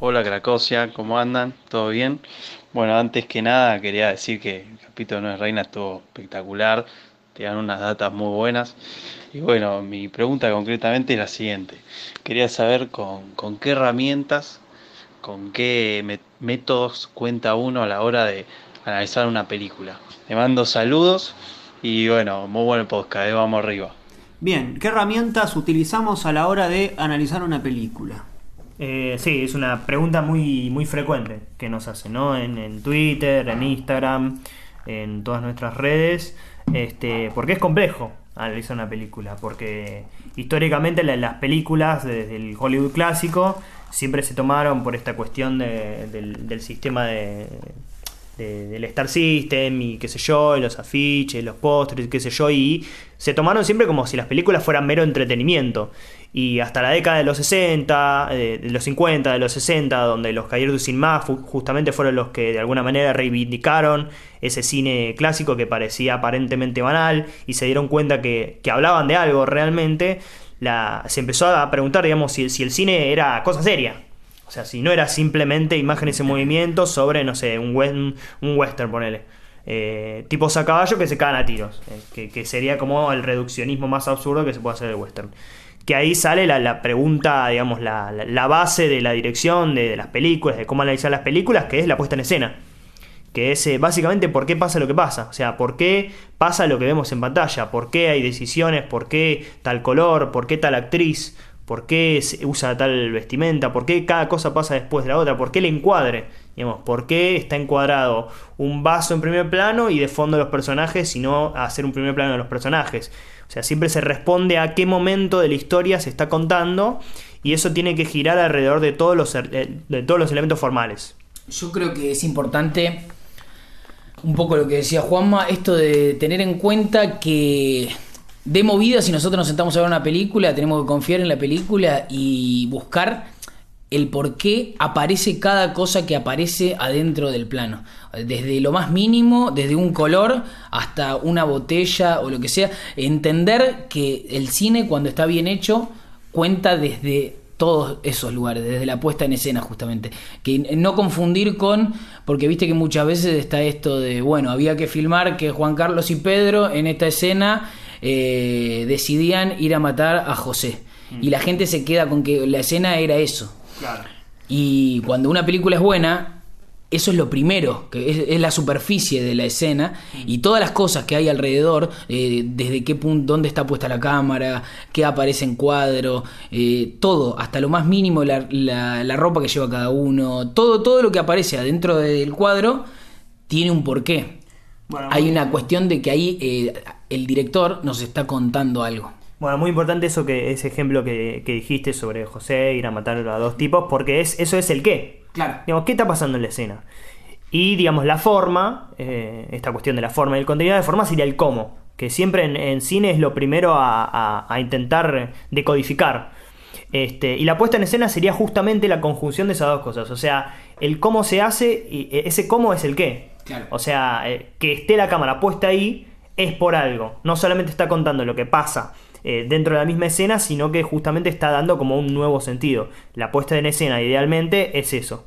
Hola Cracosia, ¿cómo andan? ¿Todo bien? Bueno, antes que nada quería decir que el capítulo No es Reina estuvo espectacular, te dan unas datas muy buenas. Y bueno, mi pregunta concretamente es la siguiente. Quería saber con, qué herramientas, con qué métodos cuenta uno a la hora de analizar una película. Te mando saludos y bueno, muy buen podcast, ¿eh? vamos arriba. Bien, ¿qué herramientas utilizamos a la hora de analizar una película? Eh, sí, es una pregunta muy, muy frecuente que nos hacen, ¿no? En, Twitter, en Instagram, en todas nuestras redes, este, porque es complejo analizar una película, porque históricamente las películas desde el Hollywood clásico siempre se tomaron por esta cuestión del, sistema del Star System y qué sé yo, los afiches, los postres, qué sé yo, y se tomaron siempre como si las películas fueran mero entretenimiento. Y hasta la década de los 60, eh, de los 50, de los 60, donde los Cahiers sin Cinema justamente fueron los que de alguna manera reivindicaron ese cine clásico que parecía aparentemente banal y se dieron cuenta que, hablaban de algo realmente, la, se empezó a preguntar, digamos, si, si el cine era cosa seria, o sea, si no era simplemente imágenes en movimiento sobre, no sé, un, western, un western ponele. Eh, tipos a caballo que se cagan a tiros. Eh, que, sería como el reduccionismo más absurdo que se puede hacer el western que ahí sale la, pregunta, digamos, la, base de la dirección de, las películas, de cómo analizar las películas, que es la puesta en escena. Que es eh, básicamente por qué pasa lo que pasa, o sea, por qué pasa lo que vemos en pantalla, por qué hay decisiones, por qué tal color, por qué tal actriz, por qué usa tal vestimenta, por qué cada cosa pasa después de la otra, por qué el encuadre, digamos, por qué está encuadrado un vaso en primer plano y de fondo los personajes y no hacer un primer plano de los personajes. O sea, siempre se responde a qué momento de la historia se está contando y eso tiene que girar alrededor de todos los, eh, de todos los elementos formales. Yo creo que es importante un poco lo que decía Juanma, esto de tener en cuenta que de movida, si nosotros nos sentamos a ver una película, tenemos que confiar en la película y buscar el por qué aparece cada cosa que aparece adentro del plano. Desde lo más mínimo, desde un color hasta una botella o lo que sea. Entender que el cine cuando está bien hecho cuenta desde todos esos lugares, desde la puesta en escena justamente. Que no confundir con, porque viste que muchas veces está esto de, bueno, había que filmar que Juan Carlos y Pedro en esta escena eh, decidían ir a matar a José. Mm. Y la gente se queda con que la escena era eso. Y cuando una película es buena, eso es lo primero, que es, la superficie de la escena mm. y todas las cosas que hay alrededor, eh, desde qué punto, dónde está puesta la cámara, qué aparece en cuadro, eh, todo, hasta lo más mínimo, la, ropa que lleva cada uno, todo, todo lo que aparece adentro del cuadro tiene un porqué. hay una cuestión de que ahí el director nos está contando algo. Bueno, muy importante eso que ese ejemplo que, dijiste sobre José ir a matar a dos tipos, porque es, eso es el qué. Claro. Digamos, ¿qué está pasando en la escena? Y, digamos, la forma, eh, esta cuestión de la forma y el contenido de forma sería el cómo, que siempre en, cine es lo primero a, intentar decodificar. Este, y la puesta en escena sería justamente la conjunción de esas dos cosas. O sea, el cómo se hace y e, ese cómo es el qué. Claro. O sea, eh, que esté la cámara puesta ahí es por algo. No solamente está contando lo que pasa eh, dentro de la misma escena, sino que justamente está dando como un nuevo sentido. La puesta en escena, idealmente, es eso.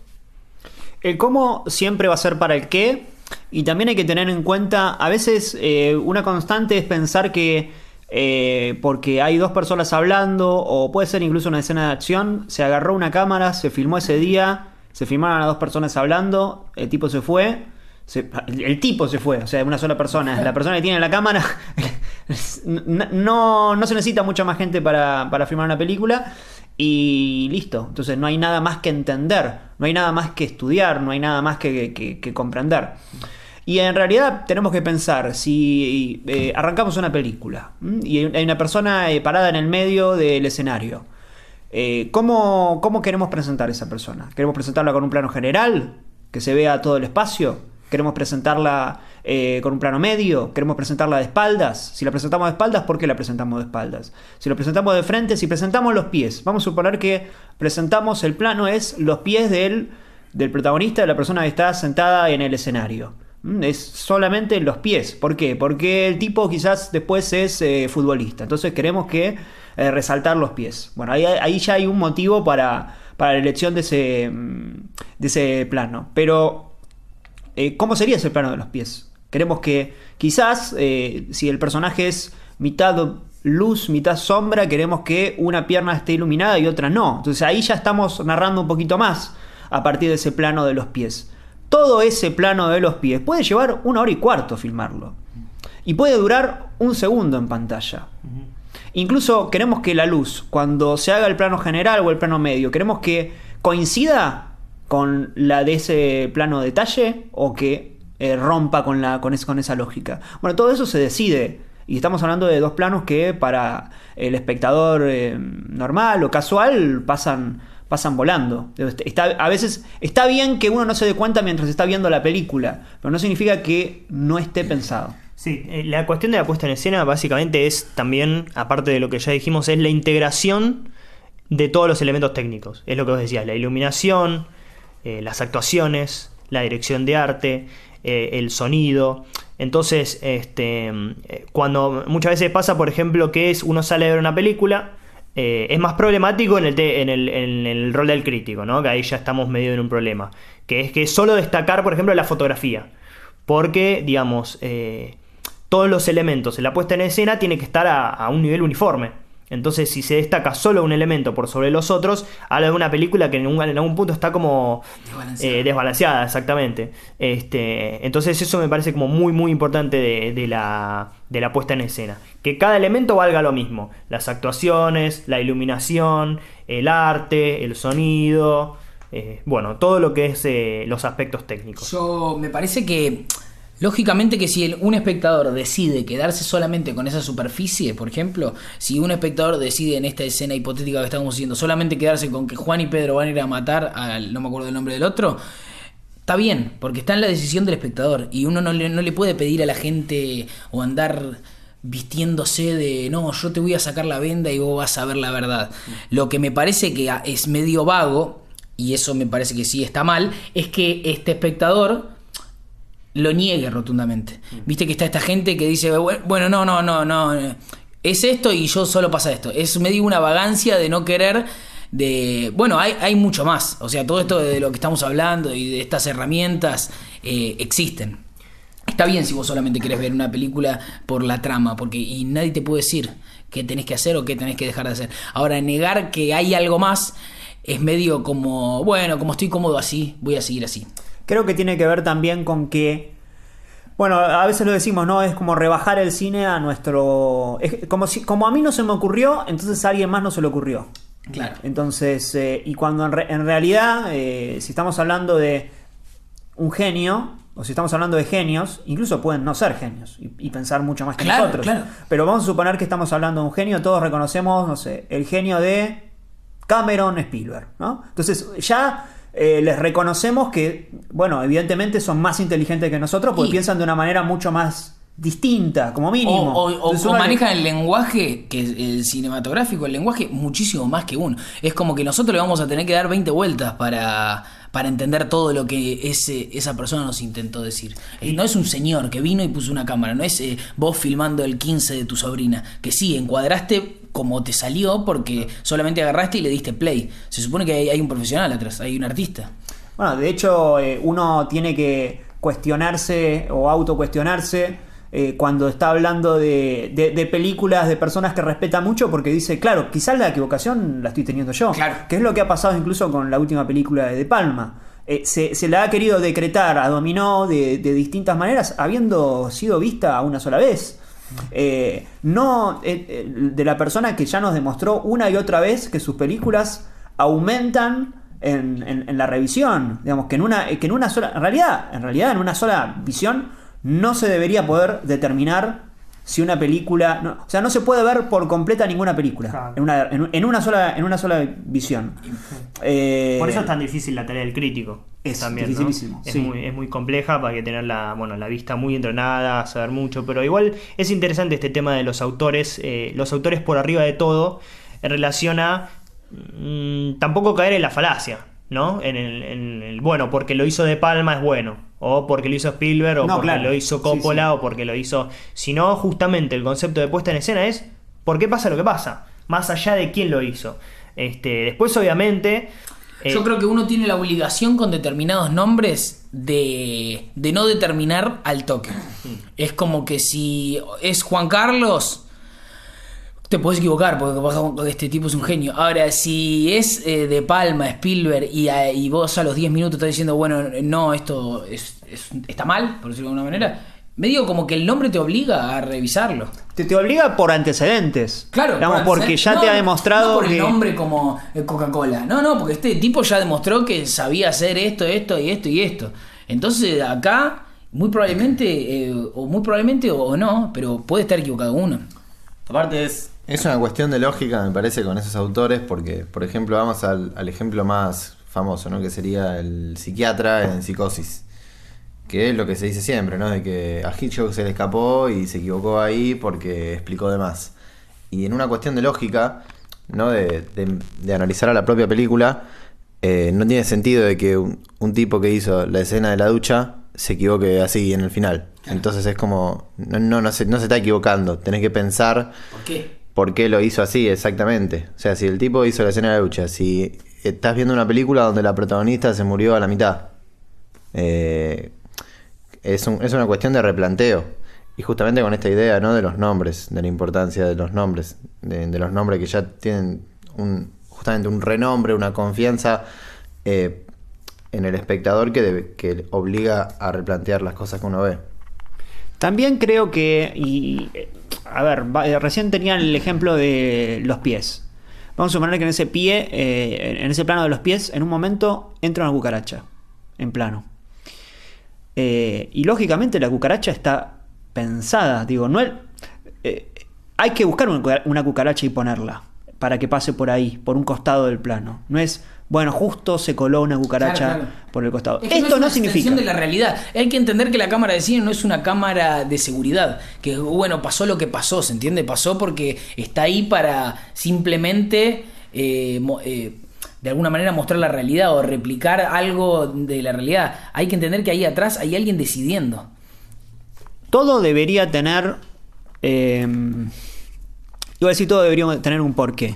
El cómo siempre va a ser para el qué. Y también hay que tener en cuenta, a veces eh, una constante es pensar que eh, porque hay dos personas hablando, o puede ser incluso una escena de acción, se agarró una cámara, se filmó ese día, se filmaron a dos personas hablando, el tipo se fue, el, tipo se fue, o sea, una sola persona. La persona que tiene la cámara. no, no se necesita mucha más gente para, para filmar una película. Y listo. Entonces no hay nada más que entender, no hay nada más que estudiar, no hay nada más que, comprender. Y en realidad tenemos que pensar, si eh, arrancamos una película y hay una persona eh, parada en el medio del escenario, eh, ¿cómo, ¿cómo queremos presentar a esa persona? ¿Queremos presentarla con un plano general? ¿Que se vea todo el espacio? ¿Queremos presentarla eh, con un plano medio? ¿Queremos presentarla de espaldas? Si la presentamos de espaldas, ¿por qué la presentamos de espaldas? Si la presentamos de frente, si presentamos los pies, vamos a suponer que presentamos el plano es los pies del, del protagonista, de la persona que está sentada en el escenario. Mm, es solamente los pies. ¿Por qué? Porque el tipo quizás después es eh, futbolista. Entonces queremos que eh, resaltar los pies. Bueno, ahí, ya hay un motivo para, la elección de ese, mm, de ese plano. Pero eh, ¿Cómo sería ese plano de los pies? Queremos que quizás, eh, si el personaje es mitad luz, mitad sombra, queremos que una pierna esté iluminada y otra no. Entonces ahí ya estamos narrando un poquito más a partir de ese plano de los pies. Todo ese plano de los pies puede llevar una hora y cuarto filmarlo. Y puede durar un segundo en pantalla. Incluso queremos que la luz, cuando se haga el plano general o el plano medio, queremos que coincida con la de ese plano detalle o que eh, rompa con, la, con, esa lógica. Bueno, todo eso se decide. Y estamos hablando de dos planos que para el espectador eh, normal o casual pasan, pasan volando. a veces está bien que uno no se dé cuenta mientras está viendo la película, pero no significa que no esté pensado. Sí, eh, la cuestión de la puesta en escena básicamente es también, aparte de lo que ya dijimos, es la integración de todos los elementos técnicos. Es lo que vos decías, la iluminación, eh, las actuaciones, la dirección de arte, eh, el sonido. Entonces, este, cuando muchas veces pasa, por ejemplo, que es uno sale a ver una película, eh, es más problemático en el, en, el, rol del crítico, ¿no? que ahí ya estamos medio en un problema, que es que solo destacar, por ejemplo, la fotografía, porque, digamos, todos los elementos en la puesta en escena tiene que estar a un nivel uniforme. Entonces, si se destaca solo un elemento por sobre los otros, habla de una película que en, algún punto está como eh, desbalanceada, exactamente. Este, entonces, eso me parece como muy, muy importante de, la, puesta en escena. Que cada elemento valga lo mismo. Las actuaciones, la iluminación, el arte, el sonido. Eh, bueno, todo lo que es eh, los aspectos técnicos. Yo me parece que Lógicamente que si un espectador decide quedarse solamente con esa superficie, por ejemplo, si un espectador decide en esta escena hipotética que estamos haciendo solamente quedarse con que Juan y Pedro van a ir a matar al, no me acuerdo el nombre del otro, está bien, porque está en la decisión del espectador y uno no le, no le puede pedir a la gente o andar vistiéndose de no, yo te voy a sacar la venda y vos vas a ver la verdad. Mm. Lo que me parece que es medio vago, y eso me parece que sí está mal, es que este espectador lo niegue rotundamente. Viste que está esta gente que dice, bueno, no, no, no, no, es esto y yo solo pasa esto. Es medio una vagancia de no querer, de, bueno, hay, mucho más. O sea, todo esto de lo que estamos hablando y de estas herramientas eh, existen. Está bien si vos solamente querés ver una película por la trama, porque y nadie te puede decir qué tenés que hacer o qué tenés que dejar de hacer. Ahora, negar que hay algo más es medio como, bueno, como estoy cómodo así, voy a seguir así. Creo que tiene que ver también con que, bueno, a veces lo decimos, ¿no? Es como rebajar el cine a nuestro... como, si, como a mí no se me ocurrió, entonces a alguien más no se le ocurrió. Claro. Entonces, eh, y cuando en, realidad, eh, si estamos hablando de un genio, o si estamos hablando de genios, incluso pueden no ser genios y, pensar mucho más que nosotros. Pero vamos a suponer que estamos hablando de un genio, todos reconocemos, no sé, el genio de Cameron Spielberg, ¿no? Entonces, ya eh, les reconocemos que, bueno, evidentemente son más inteligentes que nosotros porque piensan de una manera mucho más distinta, como mínimo. O, manejan el lenguaje, que el cinematográfico, el lenguaje muchísimo más que uno. Es como que nosotros le vamos a tener que dar 20 vueltas para para entender todo lo que ese, esa persona nos intentó decir. Eh, no es un señor que vino y puso una cámara, no es eh, vos filmando el 15 de tu sobrina, que sí, encuadraste como te salió porque solamente agarraste y le diste play. Se supone que hay, un profesional atrás, hay un artista. Bueno, de hecho, eh, uno tiene que cuestionarse o autocuestionarse eh, cuando está hablando de, películas de personas que respeta mucho porque dice, claro, quizás la equivocación la estoy teniendo yo, claro. que es lo que ha pasado incluso con la última película de De Palma. Eh, se, se, la ha querido decretar a Dominó de, de, distintas maneras, habiendo sido vista una sola vez. Eh, no de la persona que ya nos demostró una y otra vez que sus películas aumentan en, en, la revisión, digamos que en una que en una sola, realidad, en realidad en una sola visión no se debería poder determinar si una película. o sea, no se puede ver por completa ninguna película. En, una, sola, en una sola visión. Eh, por eso es tan difícil la tarea del crítico. Es también, Es, muy, es, muy, compleja para que tener la, vista muy entrenada, saber mucho. Pero igual es interesante este tema de los autores. Eh, los autores por arriba de todo en relación a. Mm, tampoco caer en la falacia. ¿no? En el, bueno, porque lo hizo De Palma es bueno, o porque lo hizo Spielberg, o porque lo hizo Coppola, o porque lo hizo. Sino, justamente, el concepto de puesta en escena es por qué pasa lo que pasa, más allá de quién lo hizo. Este, después, obviamente. Yo eh, creo que uno tiene la obligación con determinados nombres de, de no determinar al toque. Es como que si es Juan Carlos te puedes equivocar, porque este tipo es un genio. Ahora, si es eh, de Palma, Spielberg, y, vos a los 10 minutos estás diciendo, bueno, no, esto está mal, por decirlo de alguna manera, me digo como que el nombre te obliga a revisarlo. Te, obliga por antecedentes. Claro. porque ya te ha demostrado. No por el nombre como eh, Coca-Cola. No, no, porque este tipo ya demostró que sabía hacer esto, esto y esto y esto. Entonces acá, muy probablemente, eh, o muy probablemente o no, pero puede estar equivocado uno. Aparte es es una cuestión de lógica, me parece, con esos autores, porque, por ejemplo, vamos al, ejemplo más famoso, ¿no? Que sería el psiquiatra en psicosis. Que es lo que se dice siempre, ¿no? De que a Hitchcock se le escapó y se equivocó ahí porque explicó demás Y en una cuestión de lógica, ¿no? De, analizar a la propia película, eh, no tiene sentido de que un, tipo que hizo la escena de la ducha se equivoque así en el final. Entonces es como, no, no, no, se, no se está equivocando, tenés que pensar... ¿Por qué? por qué lo hizo así exactamente. O sea, si el tipo hizo la escena de la lucha, si eh, estás viendo una película donde la protagonista se murió a la mitad, eh, es, una cuestión de replanteo. Y justamente con esta idea ¿no? de los nombres, de la importancia de los nombres, de, los nombres que ya tienen un, justamente un renombre, una confianza eh, en el espectador que, que obliga a replantear las cosas que uno ve. También creo que, a ver, eh, recién tenían el ejemplo de los pies. Vamos a suponer que en ese pie, eh, en ese plano de los pies, en un momento entra una cucaracha, en plano. Eh, y lógicamente la cucaracha está pensada, digo, no hay que buscar una cucaracha y ponerla para que pase por ahí, por un costado del plano. No es, bueno, justo se coló una cucaracha por el costado. Esto no, significa. de la realidad. Hay que entender que la cámara de cine no es una cámara de seguridad. Que bueno, pasó lo que pasó, ¿se entiende? Pasó porque está ahí para simplemente. Eh, eh, de alguna manera mostrar la realidad o replicar algo de la realidad. Hay que entender que ahí atrás hay alguien decidiendo. Todo debería tener. Eh, iba a decir todo debería tener un porqué.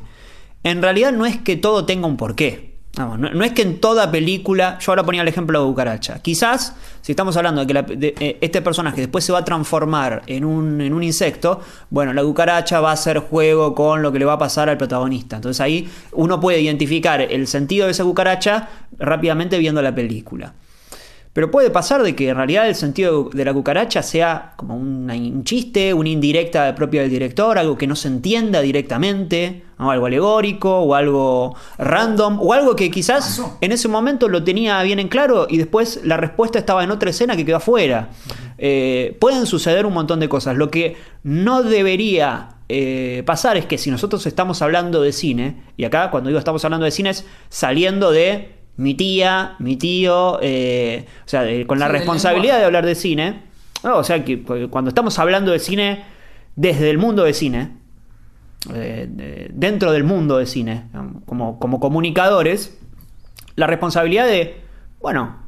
En realidad no es que todo tenga un porqué no, es que en toda película, yo ahora ponía el ejemplo de Bucaracha, quizás si estamos hablando de que eh, este personaje después se va a transformar en un, en un insecto, bueno, la cucaracha va a hacer juego con lo que le va a pasar al protagonista. Entonces ahí uno puede identificar el sentido de esa cucaracha rápidamente viendo la película. Pero puede pasar de que en realidad el sentido de la cucaracha sea como un chiste, una indirecta propia del director, algo que no se entienda directamente, algo alegórico o algo random, o algo que quizás en ese momento lo tenía bien en claro y después la respuesta estaba en otra escena que quedó afuera. Eh, pueden suceder un montón de cosas. Lo que no debería eh, pasar es que si nosotros estamos hablando de cine, y acá cuando digo estamos hablando de cine es saliendo de mi tía, mi tío, eh, o sea, eh, con la responsabilidad de hablar de cine. o sea, que cuando estamos hablando de cine desde el mundo de cine, eh, dentro del mundo de cine, como, como comunicadores, la responsabilidad de, bueno,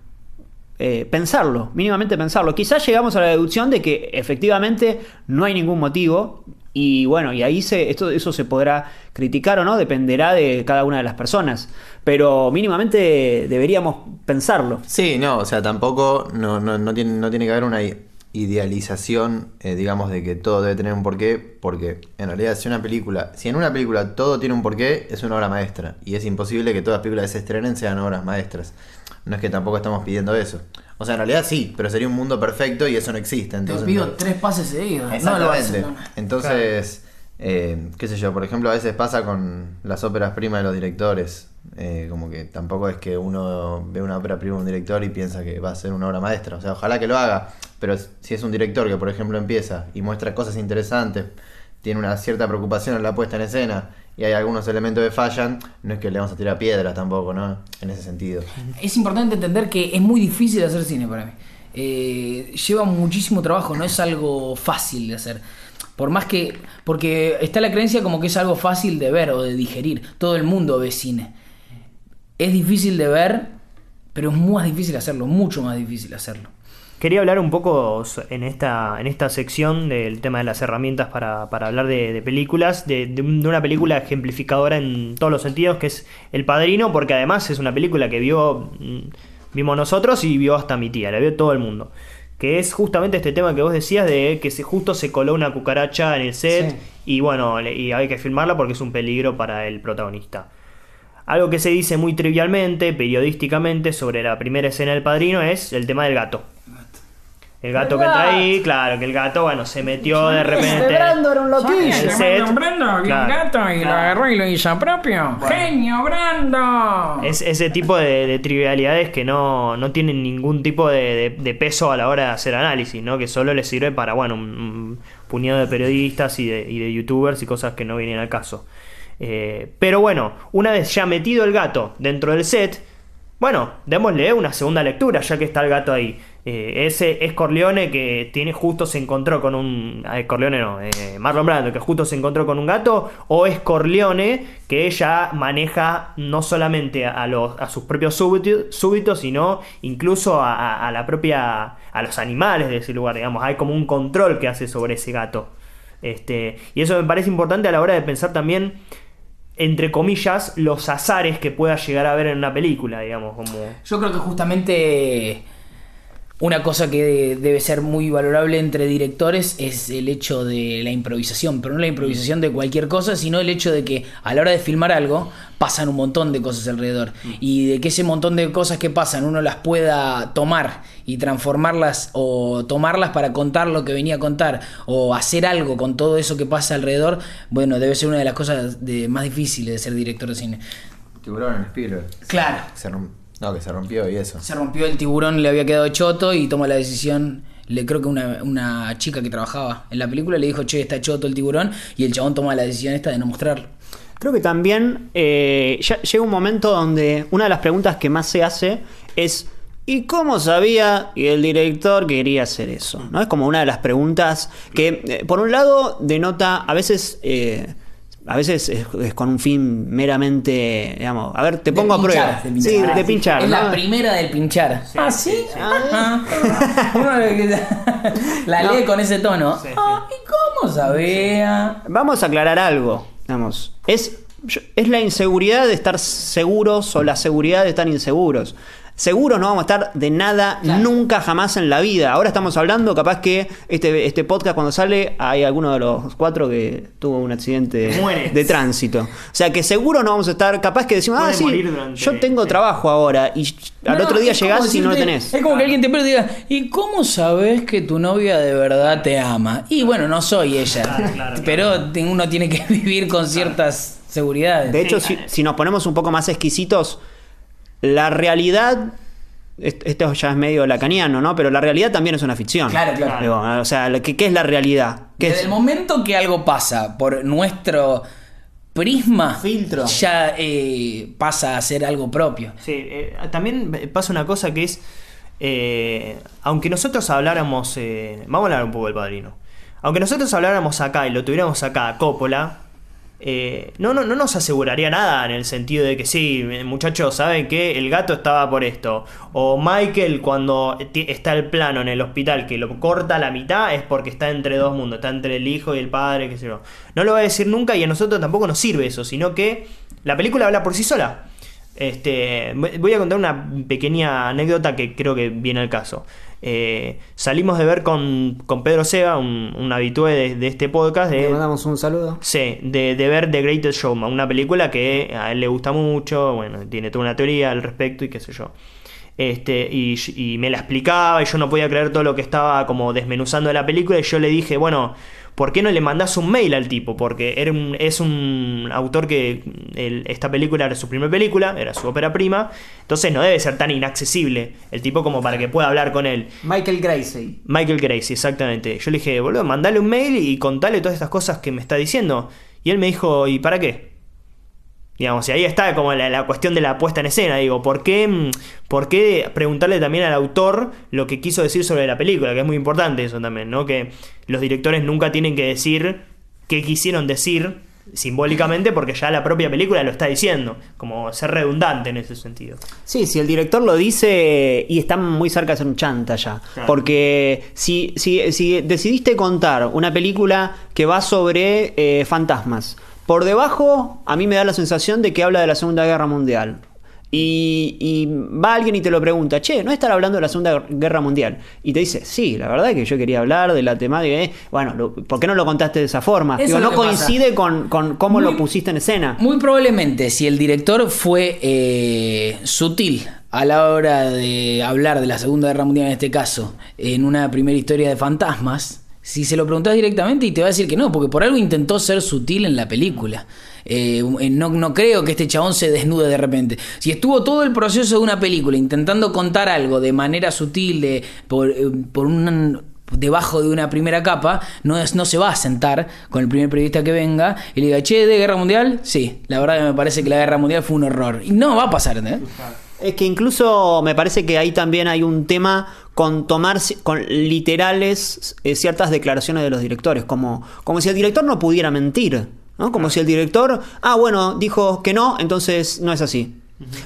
pensarlo, mínimamente pensarlo. Quizás llegamos a la deducción de que efectivamente no hay ningún motivo, y bueno, y ahí se, esto, eso se podrá criticar o no, dependerá de cada una de las personas pero mínimamente deberíamos pensarlo. Sí, no, o sea, tampoco no, tiene, no tiene, que haber una idealización, eh, digamos, de que todo debe tener un porqué, porque en realidad si una película, si en una película todo tiene un porqué, es una obra maestra, y es imposible que todas las películas que se estrenen sean obras maestras. No es que tampoco estamos pidiendo eso. O sea, en realidad sí, pero sería un mundo perfecto y eso no existe. Entonces, Te pido tres pases seguidos. No entonces, eh, qué sé yo, por ejemplo, a veces pasa con las óperas primas de los directores. Eh, como que tampoco es que uno ve una obra prima de un director y piensa que va a ser una obra maestra. O sea, ojalá que lo haga. Pero si es un director que, por ejemplo, empieza y muestra cosas interesantes, tiene una cierta preocupación en la puesta en escena y hay algunos elementos que fallan, no es que le vamos a tirar piedras tampoco, ¿no? En ese sentido. Es importante entender que es muy difícil hacer cine para mí. Eh, lleva muchísimo trabajo, no es algo fácil de hacer. Por más que. Porque está la creencia como que es algo fácil de ver o de digerir. Todo el mundo ve cine. Es difícil de ver, pero es más difícil hacerlo, mucho más difícil hacerlo. Quería hablar un poco en esta, en esta sección del tema de las herramientas para, para hablar de, películas, de, una película ejemplificadora en todos los sentidos, que es El Padrino, porque además es una película que vio, mm, vimos nosotros y vio hasta mi tía, la vio todo el mundo. Que es justamente este tema que vos decías de que justo se coló una cucaracha en el set y bueno, y hay que filmarla porque es un peligro para el protagonista. Algo que se dice muy trivialmente, periodísticamente, sobre la primera escena del padrino es el tema del gato. El gato que entra ahí, claro, que el gato, bueno, se metió de repente. Brando era un loquillo. Brando, gato, y lo agarró y lo hizo propio. ¡Genio, Brando! Es, ese tipo de, trivialidades que no, no, tienen ningún tipo de, peso a la hora de hacer análisis, ¿no? Que solo les sirve para, bueno, un, un puñado de periodistas y de, y de youtubers y cosas que no vienen al caso. Eh, pero bueno, una vez ya metido el gato dentro del set, bueno, démosle una segunda lectura, ya que está el gato ahí. Eh, ese es Corleone que tiene justo se encontró con un. Ah, no, eh, Marlon Brando, que justo se encontró con un gato. O es Corleone que ella maneja no solamente a, los, a sus propios súbditos, sino incluso a, la propia. a los animales de ese lugar, digamos. Hay como un control que hace sobre ese gato. Este, y eso me parece importante a la hora de pensar también entre comillas, los azares que pueda llegar a ver en una película, digamos. Como... Yo creo que justamente una cosa que debe ser muy valorable entre directores es el hecho de la improvisación, pero no la improvisación de cualquier cosa, sino el hecho de que a la hora de filmar algo pasan un montón de cosas alrededor mm. y de que ese montón de cosas que pasan uno las pueda tomar y transformarlas o tomarlas para contar lo que venía a contar o hacer algo con todo eso que pasa alrededor, bueno, debe ser una de las cosas de, más difíciles de ser director de cine. Claro. No, que se rompió y eso. Se rompió el tiburón, le había quedado choto y toma la decisión. Le creo que una, chica que trabajaba en la película le dijo, che, está choto el tiburón. Y el chabón toma la decisión esta de no mostrarlo. Creo que también eh, llega un momento donde una de las preguntas que más se hace es. ¿Y cómo sabía el director que quería hacer eso? ¿No? Es como una de las preguntas que, eh, por un lado, denota a veces. Eh, a veces es, con un fin meramente, digamos, a ver, te pongo a prueba. De pinchar, sí, de ah, pinchar. Es la primera del pinchar. ah, sí. Ah. Ah. la lee con ese tono. ¿y cómo sabía? Vamos a aclarar algo, Vamos. Es, es la inseguridad de estar seguros o la seguridad de estar inseguros seguro no vamos a estar de nada nunca jamás en la vida. Ahora estamos hablando, capaz que este, este podcast cuando sale hay alguno de los cuatro que tuvo un accidente de tránsito. O sea que seguro no vamos a estar, capaz que decimos, ah, sí, yo tengo este trabajo ahora y al otro día llegás y no lo tenés. Es como que alguien te y ¿y cómo sabes que tu novia de verdad te ama? Y bueno, no soy ella, pero uno tiene que vivir con ciertas seguridades. De hecho, si nos ponemos un poco más exquisitos, la realidad esto ya es medio lacaniano, ¿no? Pero la realidad también es una ficción. Claro, claro. o sea, ¿qué, es la realidad? Desde el momento que algo pasa por nuestro prisma, filtro, ya eh, pasa a ser algo propio. Sí, eh, también pasa una cosa que es, eh, aunque nosotros habláramos, vamos a hablar un poco del padrino, aunque nosotros habláramos acá y lo tuviéramos acá, Coppola, eh, no, no, no nos aseguraría nada en el sentido de que sí, muchachos, saben que el gato estaba por esto. O Michael cuando está el plano en el hospital que lo corta a la mitad es porque está entre dos mundos, está entre el hijo y el padre, qué sé yo. No lo va a decir nunca y a nosotros tampoco nos sirve eso, sino que la película habla por sí sola. Este, voy a contar una pequeña anécdota que creo que viene al caso. Eh, salimos de ver con, Pedro Seba, un, habitué de, este podcast. le mandamos un saludo. Sí, de, de, ver The Greatest Showman, una película que a él le gusta mucho, bueno, tiene toda una teoría al respecto y qué sé yo. Este, y, y me la explicaba y yo no podía creer todo lo que estaba como desmenuzando de la película y yo le dije, bueno, ¿por qué no le mandás un mail al tipo? Porque era un, es un autor que esta película era su primera película, era su ópera prima, entonces no debe ser tan inaccesible el tipo como para que pueda hablar con él. Michael Gracie. Michael Gracie, exactamente. Yo le dije, boludo, mandale un mail y contale todas estas cosas que me está diciendo. Y él me dijo, ¿y para qué? y ahí está como la, cuestión de la puesta en escena, digo, ¿por qué, mm, ¿por preguntarle también al autor lo que quiso decir sobre la película? Que es muy importante eso también, ¿no? Que los directores nunca tienen que decir qué quisieron decir simbólicamente porque ya la propia película lo está diciendo, como ser redundante en ese sentido. Sí, si el director lo dice y está muy cerca de ser un chanta ya, porque si, si, si, decidiste contar una película que va sobre eh, fantasmas, por debajo, a mí me da la sensación de que habla de la Segunda Guerra Mundial. Y, va alguien y te lo pregunta, che, ¿no estar hablando de la Segunda Guerra Mundial? Y te dice, sí, la verdad es que yo quería hablar de la temática. ¿eh? bueno, ¿por qué no lo contaste de esa forma? Pero no coincide con, cómo lo pusiste en escena. Muy probablemente, si el director fue eh, sutil a la hora de hablar de la Segunda Guerra Mundial en este caso, en una primera historia de fantasmas, si se lo preguntas directamente y te va a decir que no, porque por algo intentó ser sutil en la película. Eh, eh, no, no, creo que este chabón se desnude de repente. Si estuvo todo el proceso de una película intentando contar algo de manera sutil, de, eh, por, un debajo de una primera capa, no, es, no se va a sentar con el primer periodista que venga y le diga, che, ¿de guerra mundial? Sí, la verdad que me parece que la guerra mundial fue un horror. Y no va a pasar, ¿eh? Es que incluso me parece que ahí también hay un tema con tomar con literales eh, ciertas declaraciones de los directores, como, como si el director no pudiera mentir, ¿no? Como si el director, ah, bueno, dijo que no, entonces no es así.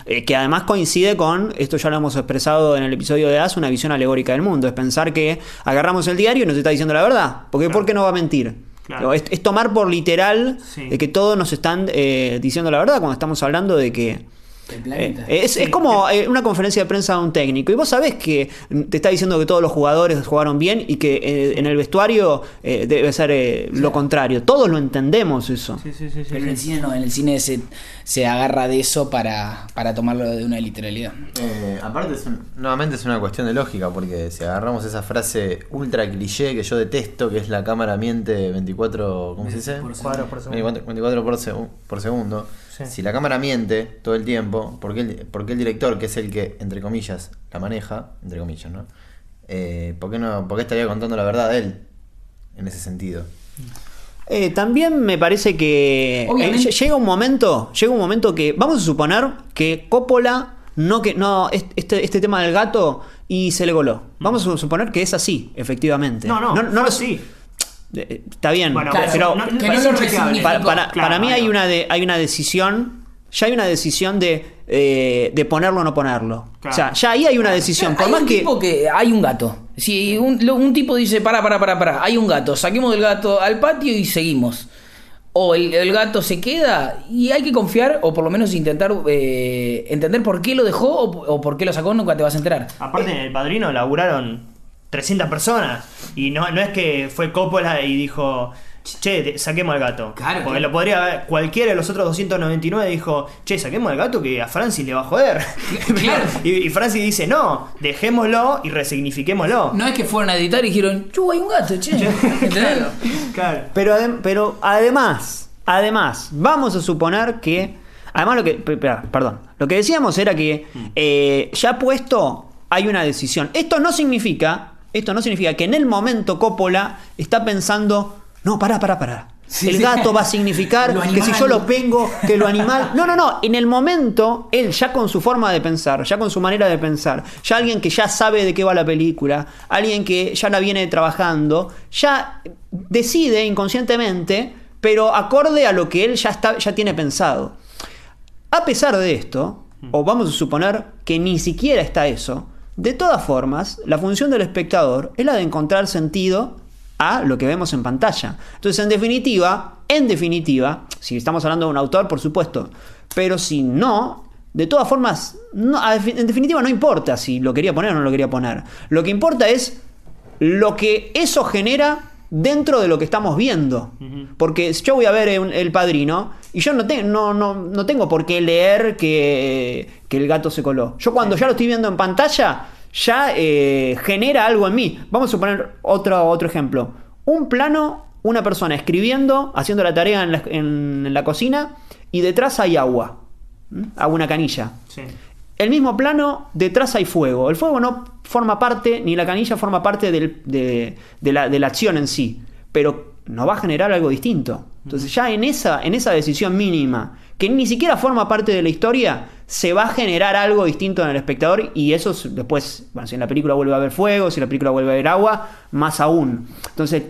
Eh, que además coincide con, esto ya lo hemos expresado en el episodio de As, una visión alegórica del mundo. Es pensar que agarramos el diario y nos está diciendo la verdad. Porque ¿por qué no va a mentir? Es, tomar por literal de que todos nos están eh, diciendo la verdad cuando estamos hablando de que eh, es, como eh, una conferencia de prensa de un técnico. Y vos sabés que mm, te está diciendo que todos los jugadores jugaron bien y que eh, en el vestuario debe ser lo contrario. Todos lo entendemos eso. Pero en el cine no, en el cine se, se agarra de eso para, tomarlo de una literalidad. aparte, nuevamente es una cuestión de lógica, porque si agarramos esa frase ultra cliché que yo detesto, que es la cámara miente 24, ¿cómo se dice? Por por segundo. por segundo si la cámara miente todo el tiempo, ¿por qué el, director, que es el que, entre comillas, la maneja, entre comillas, ¿no? Eh, ¿por, qué no ¿Por estaría contando la verdad de él en ese sentido? Eh, también me parece que eh, llega un momento, llega un momento que vamos a suponer que Coppola no que no este, este tema del gato y se le goló. Vamos a suponer que es así, efectivamente. No, no, no, no, no así. Eh, eh, está bien, pero para, mí hay una, de, hay una decisión, ya hay una decisión de, eh, ponerlo o no ponerlo. O sea, ya ahí hay una decisión. Por más un que... que... Hay un gato. Si un, tipo dice, para, para, para, para, hay un gato, saquemos el gato al patio y seguimos o el, gato se queda y hay que confiar o por lo menos intentar entender por qué lo dejó o, o, por qué lo sacó, nunca te vas a enterar. Aparte, en el padrino laburaron 300 personas. Y no, no es que fue Coppola y dijo, che, saquemos al gato. Porque lo podría haber, cualquiera de los otros 299 dijo, che, saquemos al gato que a Francis le va a joder. y, Francis dice, no, dejémoslo y resignifiquémoslo. No es que fueron a editar y dijeron, chu, hay un gato, che. claro, claro. Pero, pero además, además, vamos a suponer que... Además lo que... Perdón. Lo que decíamos era que mm. eh, ya puesto hay una decisión. Esto no significa esto no significa que en el momento Coppola está pensando, no, pará, pará, pará. el gato va a significar que si yo lo tengo, que lo animal. No, no, no. En el momento, él ya con su forma de pensar, ya con su manera de pensar, ya alguien que ya sabe de qué va la película, alguien que ya la viene trabajando, ya decide inconscientemente, pero acorde a lo que él ya, está, ya tiene pensado. A pesar de esto, o vamos a suponer que ni siquiera está eso, de todas formas, la función del espectador es la de encontrar sentido a lo que vemos en pantalla. Entonces, en definitiva, en definitiva, si estamos hablando de un autor, por supuesto, pero si no, de todas formas, en definitiva no importa si lo quería poner o no lo quería poner. Lo que importa es lo que eso genera dentro de lo que estamos viendo. Porque yo voy a ver el, padrino y yo no, no, tengo por qué leer que, el gato se coló. Yo cuando ya lo estoy viendo en pantalla, ya eh, genera algo en mí. Vamos a poner otro, otro ejemplo. Un plano, una persona escribiendo, haciendo la tarea en la, cocina y detrás hay agua. Agua una canilla. Sí el mismo plano, detrás hay fuego. El fuego no forma parte, ni la canilla forma parte de, la, acción en sí, pero no va a generar algo distinto. Entonces ya en esa, en esa decisión mínima, que ni siquiera forma parte de la historia, se va a generar algo distinto en el espectador y eso después, si en la película vuelve a haber fuego, si en la película vuelve a haber agua, más aún. Entonces,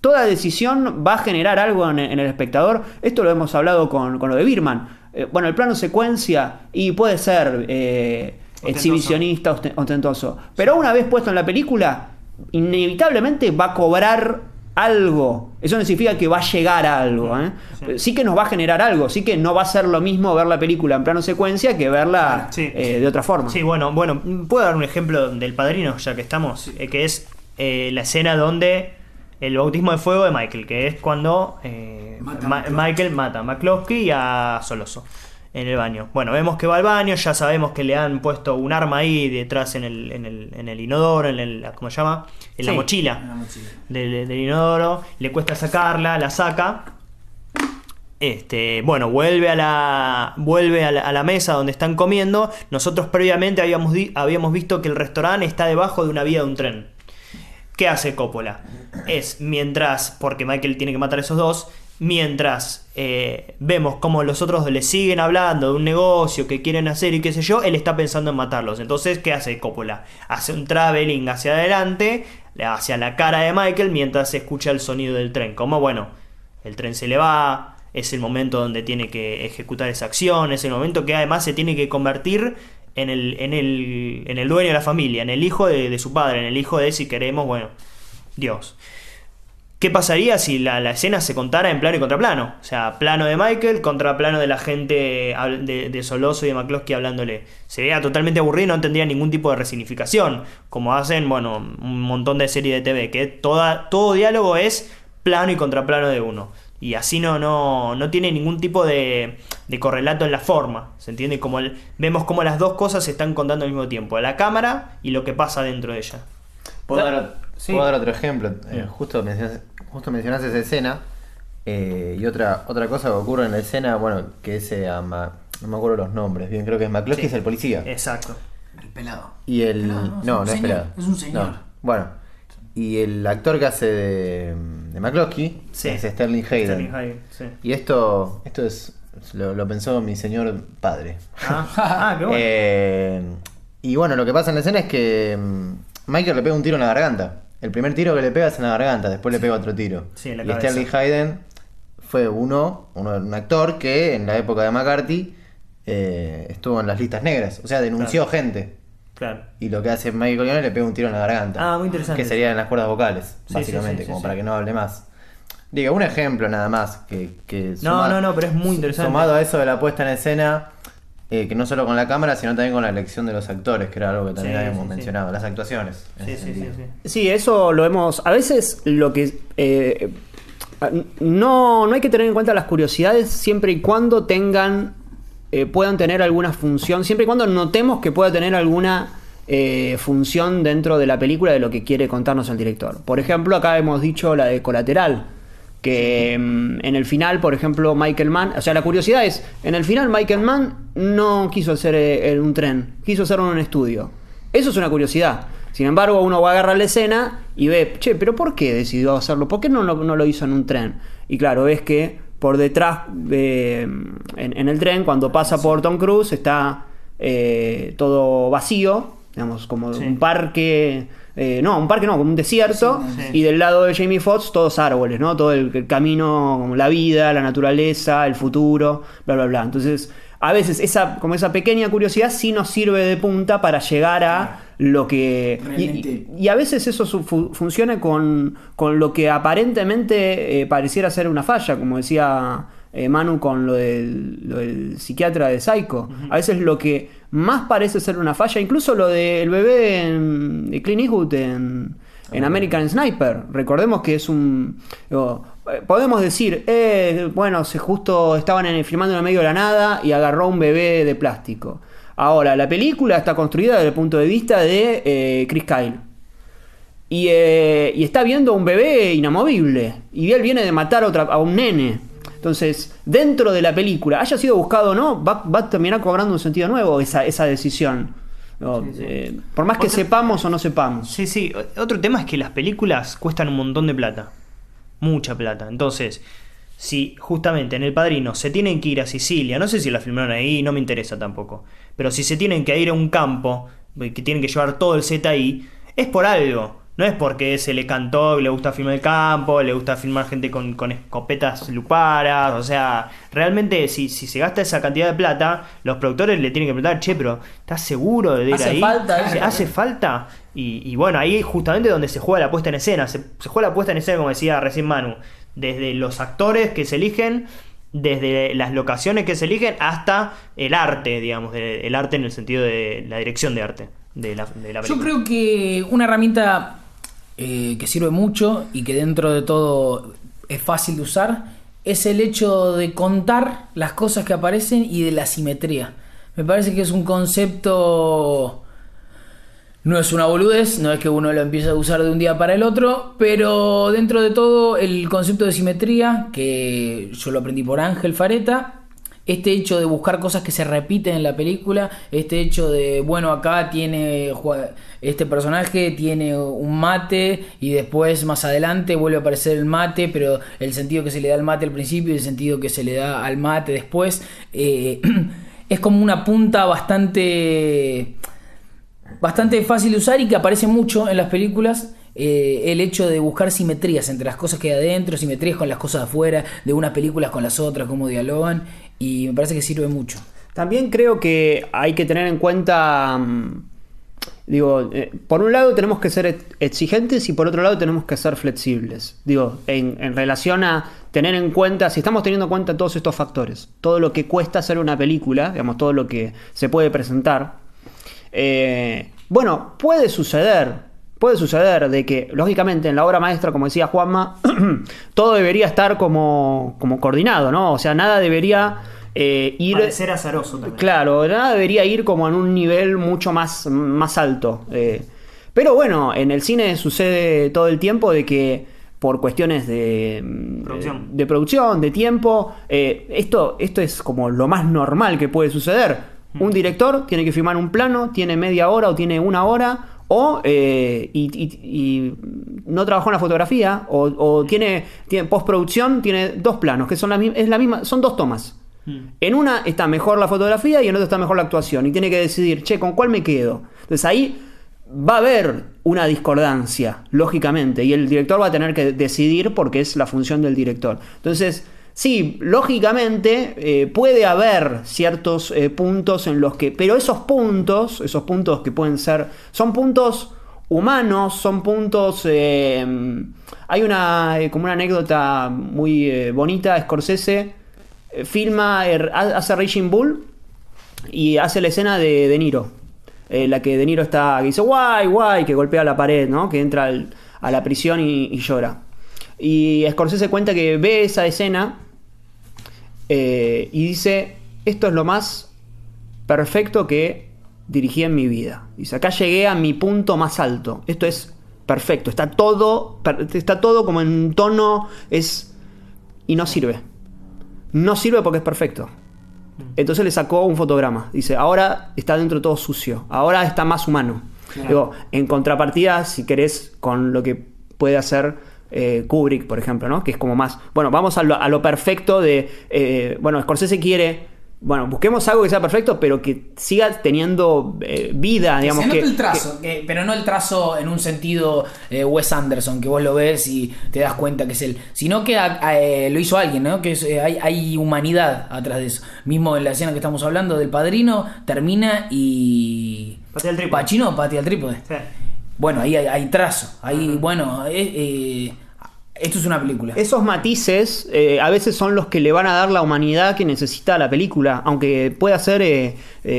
toda decisión va a generar algo en, el espectador. Esto lo hemos hablado con lo de Birman eh, bueno, el plano secuencia y puede ser eh, exhibicionista, ostentoso. Pero una vez puesto en la película, inevitablemente va a cobrar algo. Eso no significa que va a llegar a algo. ¿eh? Sí. que nos va a generar algo. Sí que no va a ser lo mismo ver la película en plano secuencia que verla de otra forma. Sí, bueno, bueno, puedo dar un ejemplo del padrino, ya que estamos, que es la escena donde el bautismo de fuego de Michael, que es cuando eh, Michael mata a McCloskey y a Soloso en el baño. Bueno, vemos que va al baño, ya sabemos que le han puesto un arma ahí detrás en el, en el, inodoro, en el, ¿cómo se llama? En la mochila, Del, inodoro, le cuesta sacarla, la saca. Este, bueno, vuelve a la vuelve a a la mesa donde están comiendo. Nosotros previamente habíamos, habíamos visto que el restaurante está debajo de una vía de un tren. ¿Qué hace Coppola? Es mientras, porque Michael tiene que matar a esos dos, mientras eh, vemos como los otros le siguen hablando de un negocio que quieren hacer y qué sé yo, él está pensando en matarlos. Entonces, ¿qué hace Coppola? Hace un traveling hacia adelante, hacia la cara de Michael, mientras se escucha el sonido del tren. Como bueno, el tren se le va, es el momento donde tiene que ejecutar esa acción, es el momento que además se tiene que convertir en el, en el, en el dueño de la familia, en el hijo de, su padre, en el hijo de si queremos, bueno, Dios. ¿Qué pasaría si la, escena se contara en plano y contraplano? O sea, plano de Michael contraplano de la gente de, de Soloso y de McCloskey hablándole. Sería totalmente aburrido y no tendría ningún tipo de resignificación, como hacen, bueno, un montón de series de TV, que toda, todo diálogo es plano y contraplano de uno y así no, no, no tiene ningún tipo de, correlato en la forma. ¿Se entiende? Como vemos como las dos cosas se están contando al mismo tiempo, la cámara y lo que pasa dentro de ella. ¿Puedo, dar, otro ejemplo? Eh, justo, mencionaste, justo esa escena eh, y otra, otra cosa que ocurre en la escena, bueno, que es eh, no me acuerdo los nombres, bien, creo que es McCloskey, es el policía. Exacto. El pelado. Y el. no, no, es pelado. Es un señor. Bueno. Y el actor que hace de de McCloskey es Sterling Hayden. Y esto, esto es lo, pensó mi señor padre. Ah. Ah, eh, y bueno, lo que pasa en la escena es que mm, Michael le pega un tiro en la garganta. El primer tiro que le pega es en la garganta, después le pega otro tiro. y Sterling Hayden fue uno, un actor que en la época de McCarthy eh, estuvo en las listas negras, o sea, denunció gente. Y lo que hace Michael Corleone le pega un tiro en la garganta. Ah, muy interesante. Que serían las cuerdas vocales, básicamente, como para que no hable más. Diga, un ejemplo nada más. que, No, no, no, pero es muy interesante. Sumado a eso de la puesta en escena, eh, que no solo con la cámara, sino también con la elección de los actores, que era algo que también habíamos mencionado, las actuaciones. Sí, sí, sí, sí. eso lo hemos. A veces lo que. Eh, no, no hay que tener en cuenta las curiosidades siempre y cuando tengan eh, puedan tener alguna función, siempre y cuando notemos que pueda tener alguna eh, función dentro de la película de lo que quiere contarnos el director. Por ejemplo, acá hemos dicho la de colateral, que mm, en el final, por ejemplo, Michael Mann, o sea, la curiosidad es, en el final Michael Mann no quiso hacer eh, un tren, quiso hacer un estudio. Eso es una curiosidad. Sin embargo, uno va a agarrar la escena y ve, che, pero ¿por qué decidió hacerlo? ¿Por qué no, no lo hizo en un tren? Y claro, es que por detrás de en, el tren, cuando pasa por Tom Cruise, está eh, todo vacío, digamos, como un parque. Eh, no, un parque no, como un desierto. Y del lado de Jamie Foxx, todos árboles, ¿no? Todo el, el camino, la vida, la naturaleza, el futuro, bla, bla, bla. Entonces, a veces esa, como esa pequeña curiosidad sí nos sirve de punta para llegar a lo que... Y, a veces eso funciona con, lo que aparentemente eh, pareciera ser una falla, como decía eh, Manu con lo del, psiquiatra de Psycho. A veces lo que más parece ser una falla, incluso lo del bebé en, de Clint Eastwood en en American Sniper. Recordemos que es un. Eh, podemos decir, eh, bueno, se justo estaban filmando en el medio de la nada y agarró un bebé de plástico. Ahora, la película está construida desde el punto de vista de eh, Chris Kyle. Y, está viendo un bebé inamovible. Y él viene de matar a, otra, a un nene. Entonces, dentro de la película, haya sido buscado o no, va, a terminar cobrando un sentido nuevo esa, esa decisión. por más que sepamos o no sepamos. Sí, sí. Otro tema es que las películas cuestan un montón de plata mucha plata. Entonces, si justamente en El Padrino se tienen que ir a Sicilia, no sé si la filmaron ahí, no me interesa tampoco, pero si se tienen que ir a un campo, eh, que tienen que llevar todo el set ahí, es por algo. No es porque se le cantó y le gusta filmar el campo, le gusta filmar gente con, escopetas luparas. O sea, realmente si, si, se gasta esa cantidad de plata, los productores le tienen que preguntar, che, pero ¿estás seguro de ir ¿Hace Falta, ¿Hace, ¿eh? falta? Y, bueno, ahí es justamente donde se juega la puesta en escena. Se, juega la puesta en escena, como decía recién Manu. Desde los actores que se eligen, desde las locaciones que se eligen, hasta el arte, digamos. El arte en el sentido de la dirección de arte. De la, de Yo creo que una herramienta eh, que sirve mucho y que dentro de todo es fácil de usar, es el hecho de contar las cosas que aparecen y de la simetría. Me parece que es un concepto... No es una boludez, no es que uno lo empiece a usar de un día para el otro, pero dentro de todo el concepto de simetría, que yo lo aprendí por Ángel Fareta, este hecho de buscar cosas que se repiten en la película, este hecho de, bueno, acá tiene este personaje, tiene un mate y después más adelante vuelve a aparecer el mate, pero el sentido que se le da al mate al principio y el sentido que se le da al mate después, eh, es como una punta bastante, bastante fácil de usar y que aparece mucho en las películas eh, el hecho de buscar simetrías entre las cosas que hay adentro, simetrías con las cosas afuera, de unas películas con las otras, cómo dialogan, y me parece que sirve mucho. También creo que hay que tener en cuenta, mm, digo, eh, por un lado tenemos que ser exigentes y por otro lado tenemos que ser flexibles, digo, en, relación a tener en cuenta, si estamos teniendo en cuenta todos estos factores, todo lo que cuesta hacer una película, digamos, todo lo que se puede presentar, eh, bueno, puede suceder puede suceder de que, lógicamente, en la obra maestra, como decía Juanma, todo debería estar como, como coordinado, ¿no? O sea, nada debería eh, ir. ir. ser azaroso también. Claro, nada debería ir como en un nivel mucho más, más alto. Eh. Pero bueno, en el cine sucede todo el tiempo de que por cuestiones de mm, producción, de, producción, de tiempo, eh, esto, esto es como lo más normal que puede suceder. Un mm. director tiene que filmar un plano, tiene media hora o tiene una hora o eh, y, no trabajó en la fotografía, o, tiene, postproducción, tiene dos planos, que son la, es la misma, son dos tomas. Hmm. En una está mejor la fotografía y en otra está mejor la actuación. Y tiene que decidir, che, ¿con cuál me quedo? Entonces ahí va a haber una discordancia, lógicamente. Y el director va a tener que decidir porque es la función del director. Entonces, Sí, lógicamente eh, puede haber ciertos eh, puntos en los que, pero esos puntos, esos puntos que pueden ser, son puntos humanos, son puntos... Eh, hay una, como una anécdota muy bonita, Scorsese filma, er, hace Raging Bull y hace la escena de De Niro, la que De Niro está, que dice, guay, guay, que golpea la pared, ¿no? Que entra a la prisión y llora. Y Scorsese cuenta que ve esa escena eh, y dice, esto es lo más perfecto que dirigí en mi vida. Dice, acá llegué a mi punto más alto. Esto es perfecto. Está todo, está todo como en tono, es... Y no sirve. No sirve porque es perfecto. Entonces le sacó un fotograma. Dice, ahora está dentro todo sucio. Ahora está más humano. Digo, en contrapartida, si querés, con lo que puede hacer eh, Kubrick, por ejemplo, ¿no? Que es como más, bueno, vamos a lo, a lo perfecto de, eh, bueno, Scorsese quiere bueno, busquemos algo que sea perfecto, pero que siga teniendo eh, vida, digamos. Se que, el trazo, pero no el trazo en un sentido eh, Wes Anderson, que vos lo ves y te das cuenta que es él, sino que lo hizo alguien, ¿no? Que hay, humanidad atrás de eso. Mismo en la escena que estamos hablando del padrino, termina y... Patea el trípode. Pachino patea el trípode. Sí bueno, ahí hay, trazo, ahí, bueno, eh, esto es una película. Esos matices eh, a veces son los que le van a dar la humanidad que necesita la película, aunque pueda ser eh,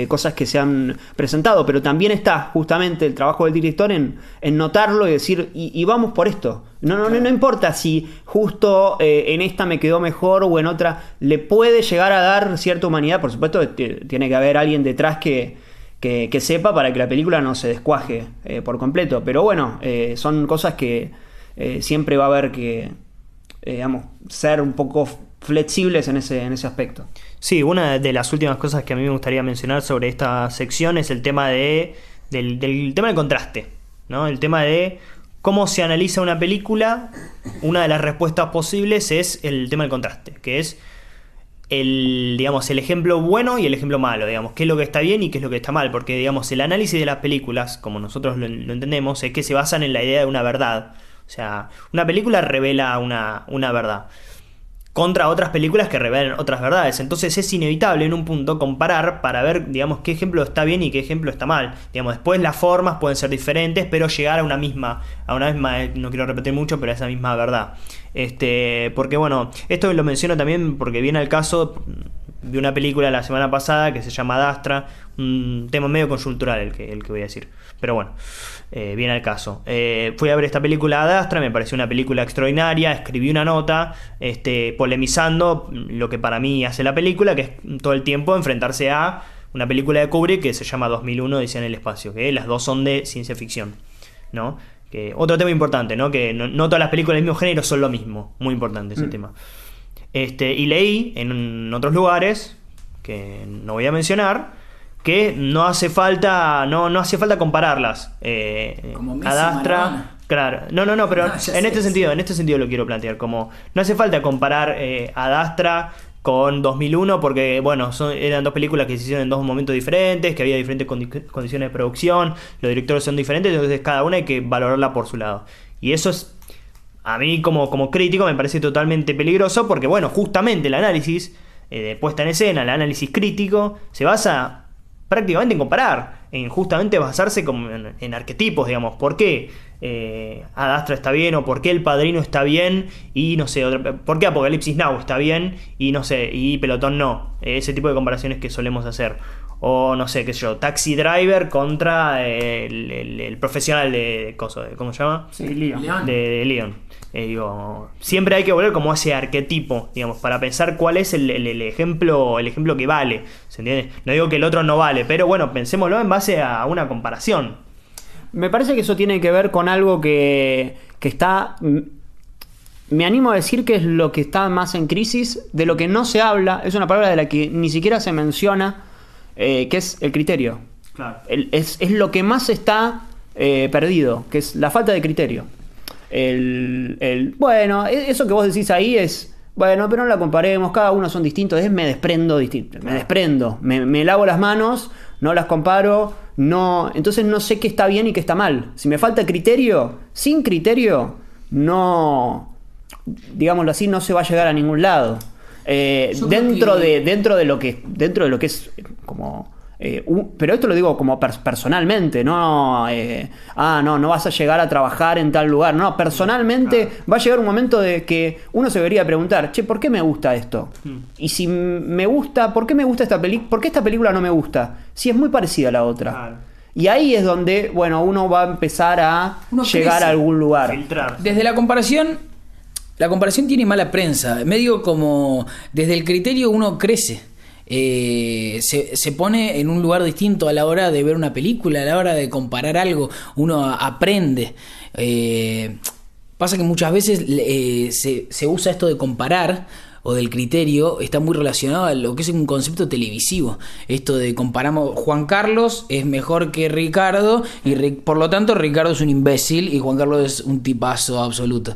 cosas que se han presentado, pero también está justamente el trabajo del director en, notarlo y decir, y, vamos por esto. No, no, no, importa si justo en esta me quedó mejor o en otra, le puede llegar a dar cierta humanidad, por supuesto, tiene que haber alguien detrás que que, sepa para que la película no se descuaje eh, por completo. Pero bueno, eh, son cosas que eh, siempre va a haber que, digamos, ser un poco flexibles en ese, en ese aspecto. Sí, una de las últimas cosas que a mí me gustaría mencionar sobre esta sección es el tema de, del, tema del contraste, ¿no? El tema de cómo se analiza una película, una de las respuestas posibles es el tema del contraste, que es el, digamos, el ejemplo bueno y el ejemplo malo, digamos, qué es lo que está bien y qué es lo que está mal, porque, digamos, el análisis de las películas, como nosotros lo, entendemos, es que se basan en la idea de una verdad. O sea, una película revela una, una verdad contra otras películas que revelan otras verdades. Entonces es inevitable en un punto comparar para ver, digamos, qué ejemplo está bien y qué ejemplo está mal. Digamos, después las formas pueden ser diferentes, pero llegar a una misma, a una misma, eh, no quiero repetir mucho, pero a esa misma verdad. Este, porque bueno, esto lo menciono también porque viene al caso de una película la semana pasada que se llama Dastra, un tema medio consultural el que, el que voy a decir. Pero bueno, eh, viene al caso. Eh, fui a ver esta película Adastra, me pareció una película extraordinaria, escribí una nota este, polemizando lo que para mí hace la película, que es todo el tiempo enfrentarse a una película de Kubrick que se llama 2001 Dice en el Espacio, que las dos son de ciencia ficción, Que, otro tema importante, ¿no? Que no, todas las películas del mismo género son lo mismo, muy importante ese mm. tema. Este, y leí en otros lugares, que no voy a mencionar, que no hace falta, no, no hace falta compararlas. Eh, Adastra. Claro, no, no, no, pero en este sentido, en este sentido lo quiero plantear, como no hace falta comparar eh, Adastra con 2001 porque bueno son, eran dos películas que se hicieron en dos momentos diferentes que había diferentes condiciones de producción los directores son diferentes entonces cada una hay que valorarla por su lado y eso es a mí como, como crítico me parece totalmente peligroso porque bueno justamente el análisis eh, de puesta en escena el análisis crítico se basa prácticamente comparar, en justamente basarse como en, arquetipos, digamos, por qué eh, Adastra está bien o por qué El Padrino está bien y no sé, por qué Apocalipsis Now está bien y no sé, y Pelotón no, eh, ese tipo de comparaciones que solemos hacer. O no sé, qué sé yo, Taxi Driver contra eh, el, profesional de, ¿Cómo se llama? Sí, De, Leon. Eh, siempre hay que volver como a ese arquetipo, digamos, para pensar cuál es el, ejemplo, el ejemplo que vale. ¿Se entiende? No digo que el otro no vale, pero bueno, pensémoslo en base a una comparación. Me parece que eso tiene que ver con algo que, que está. Me animo a decir que es lo que está más en crisis, de lo que no se habla, es una palabra de la que ni siquiera se menciona eh, que es el criterio. es, lo que más está eh, perdido, que es la falta de criterio. El, bueno, e, eso que vos decís ahí es, bueno, pero no la comparemos, cada uno son distintos, es me desprendo distinto, me desprendo, me, me lavo las manos, no las comparo, no, entonces no sé qué está bien y qué está mal. Si me falta criterio, sin criterio, no, digámoslo así, no se va a llegar a ningún lado. Eh, dentro, de, dentro, de lo que, dentro de lo que es eh, como... Eh, pero esto lo digo como personalmente, no, ah, no, no vas a llegar a trabajar en tal lugar. No, personalmente va a llegar un momento de que uno se debería preguntar, che, ¿por qué me gusta esto? Hmm. Y si me gusta, ¿por qué me gusta esta película? ¿Por qué esta película no me gusta? Si es muy parecida a la otra. Y ahí es donde, bueno, uno va a empezar a llegar a algún lugar. Desde la comparación la comparación tiene mala prensa, medio como desde el criterio uno crece. Eh, se, pone en un lugar distinto a la hora de ver una película, a la hora de comparar algo, uno aprende. Eh, pasa que muchas veces eh, se, se usa esto de comparar o del criterio está muy relacionado a lo que es un concepto televisivo. Esto de comparamos Juan Carlos es mejor que Ricardo y por lo tanto Ricardo es un imbécil y Juan Carlos es un tipazo absoluto.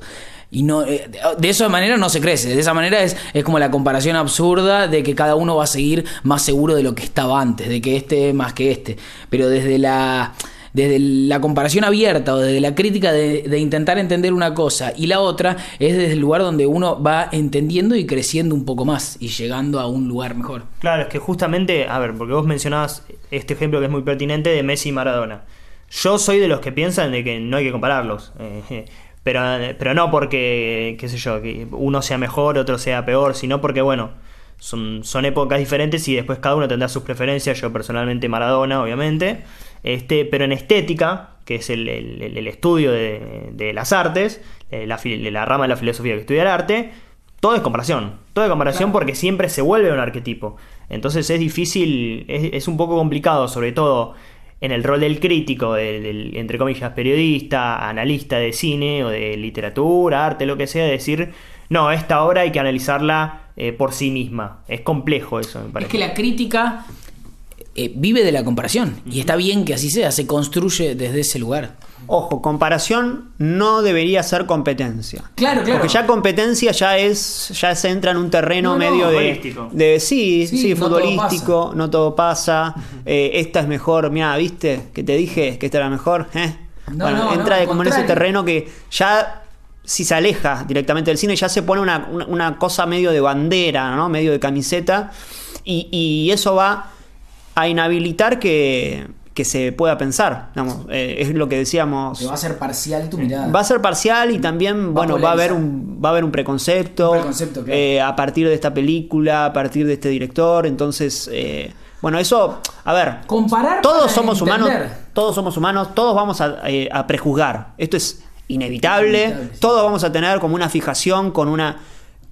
Y no, eh, de esa manera no se crece, de esa manera es, es como la comparación absurda de que cada uno va a seguir más seguro de lo que estaba antes, de que este más que este. Pero desde la desde la comparación abierta o desde la crítica de, intentar entender una cosa y la otra es desde el lugar donde uno va entendiendo y creciendo un poco más y llegando a un lugar mejor. Claro, es que justamente, a ver, porque vos mencionabas este ejemplo que es muy pertinente de Messi y Maradona. Yo soy de los que piensan de que no hay que compararlos. Eh, pero, pero no porque, qué sé yo, que uno sea mejor, otro sea peor, sino porque, bueno, son, épocas diferentes y después cada uno tendrá sus preferencias. Yo personalmente Maradona, obviamente. Este, pero en estética, que es el, estudio de, las artes, la, la, rama de la filosofía que estudia el arte, todo es comparación. Todo es comparación porque siempre se vuelve un arquetipo. Entonces es difícil, es, es un poco complicado, sobre todo en el rol del crítico, del, entre comillas, periodista, analista de cine o de literatura, arte, lo que sea, decir, no, esta obra hay que analizarla eh, por sí misma. Es complejo eso, me parece. Es que la crítica eh, vive de la comparación y está bien que así sea, se construye desde ese lugar. Ojo, comparación no debería ser competencia. Claro, claro. Porque ya competencia ya es ya se entra en un terreno medio de, de, sí, sí, futbolístico, no todo pasa. Eh, esta es mejor, mira, ¿viste? Que te dije que esta era mejor. ¿Eh? bueno, entra como en ese terreno que ya si se aleja directamente del cine ya se pone una, cosa medio de bandera, ¿no? Medio de camiseta y, y eso va a inhabilitar que que se pueda pensar. Eh, es lo que decíamos. que va a ser parcial tu eh, mirada. Va a ser parcial y también, bueno, va a haber un, va a haber un preconcepto. Eh, a partir de esta película, a partir de este director. Entonces, bueno, eso, a ver. Comparar. Todos somos humanos. Todos somos humanos. Todos vamos a, prejuzgar. Esto es inevitable. Todos vamos a tener como una fijación con una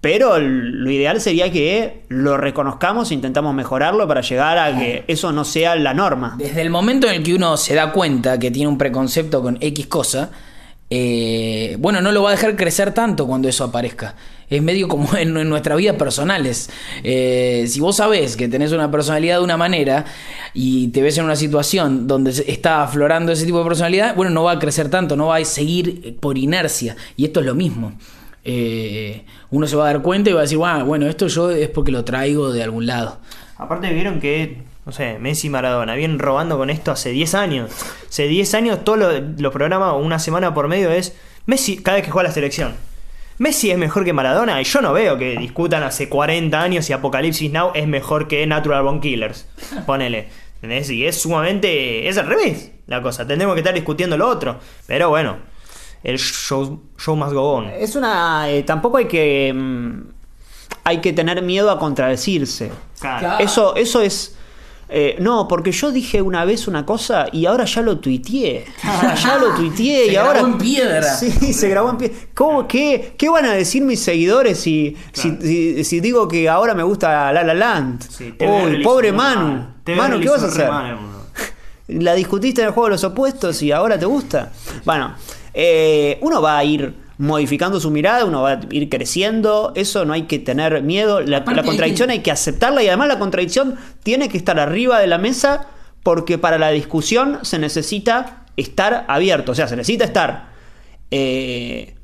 pero lo ideal sería que lo reconozcamos, e intentamos mejorarlo para llegar a que eso no sea la norma. Desde el momento en el que uno se da cuenta que tiene un preconcepto con X cosa, eh, bueno, no lo va a dejar crecer tanto cuando eso aparezca. Es medio como en, nuestras vidas personales. Eh, si vos sabés que tenés una personalidad de una manera y te ves en una situación donde está aflorando ese tipo de personalidad, bueno, no va a crecer tanto, no va a seguir por inercia. Y esto es lo mismo. Eh, uno se va a dar cuenta y va a decir, bueno, esto yo es porque lo traigo de algún lado. Aparte vieron que, no sé, Messi y Maradona vienen robando con esto hace 10 años. Hace 10 años todos los, programas, una semana por medio es Messi cada vez que juega la selección. Messi es mejor que Maradona y yo no veo que discutan hace 40 años si Apocalipsis Now es mejor que Natural Bone Killers. Ponele. Y es sumamente... es al revés la cosa. Tendremos que estar discutiendo lo otro. Pero bueno, el show, show más gogón. Es una. Eh, tampoco hay que. Mm, hay que tener miedo a contradecirse. Claro. Eso, eso es. Eh, no, porque yo dije una vez una cosa y ahora ya lo tuiteé. ya lo tuiteé y ahora. Se grabó en piedra. Sí, se grabó en piedra. ¿Cómo, qué, qué, van a decir mis seguidores si, si, digo que ahora me gusta La La Land? Uy, pobre Manu. Ah, Manu, ¿qué vas a hacer? la discutiste en el juego de los opuestos y ahora te gusta. Bueno. Eh, uno va a ir modificando su mirada, uno va a ir creciendo, eso no hay que tener miedo, la, contradicción eh, hay que aceptarla y además la contradicción tiene que estar arriba de la mesa porque para la discusión se necesita estar abierto, o sea, se necesita estar eh,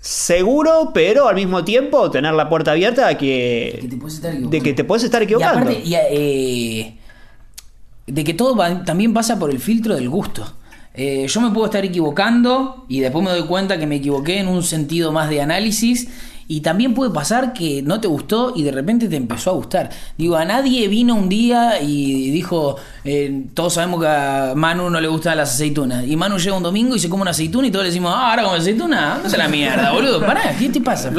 seguro, pero al mismo tiempo tener la puerta abierta que, de que te puedes estar equivocando. de que todo también pasa por el filtro del gusto. Eh, yo me puedo estar equivocando y después me doy cuenta que me equivoqué en un sentido más de análisis. Y también puede pasar que no te gustó y de repente te empezó a gustar. Digo, a nadie vino un día y dijo, eh, todos sabemos que a Manu no le gustan las aceitunas. Y Manu llega un domingo y se come una aceituna y todos le decimos, ah, ahora come aceituna, no se la mierda, boludo. Pará, ¿qué te pasa?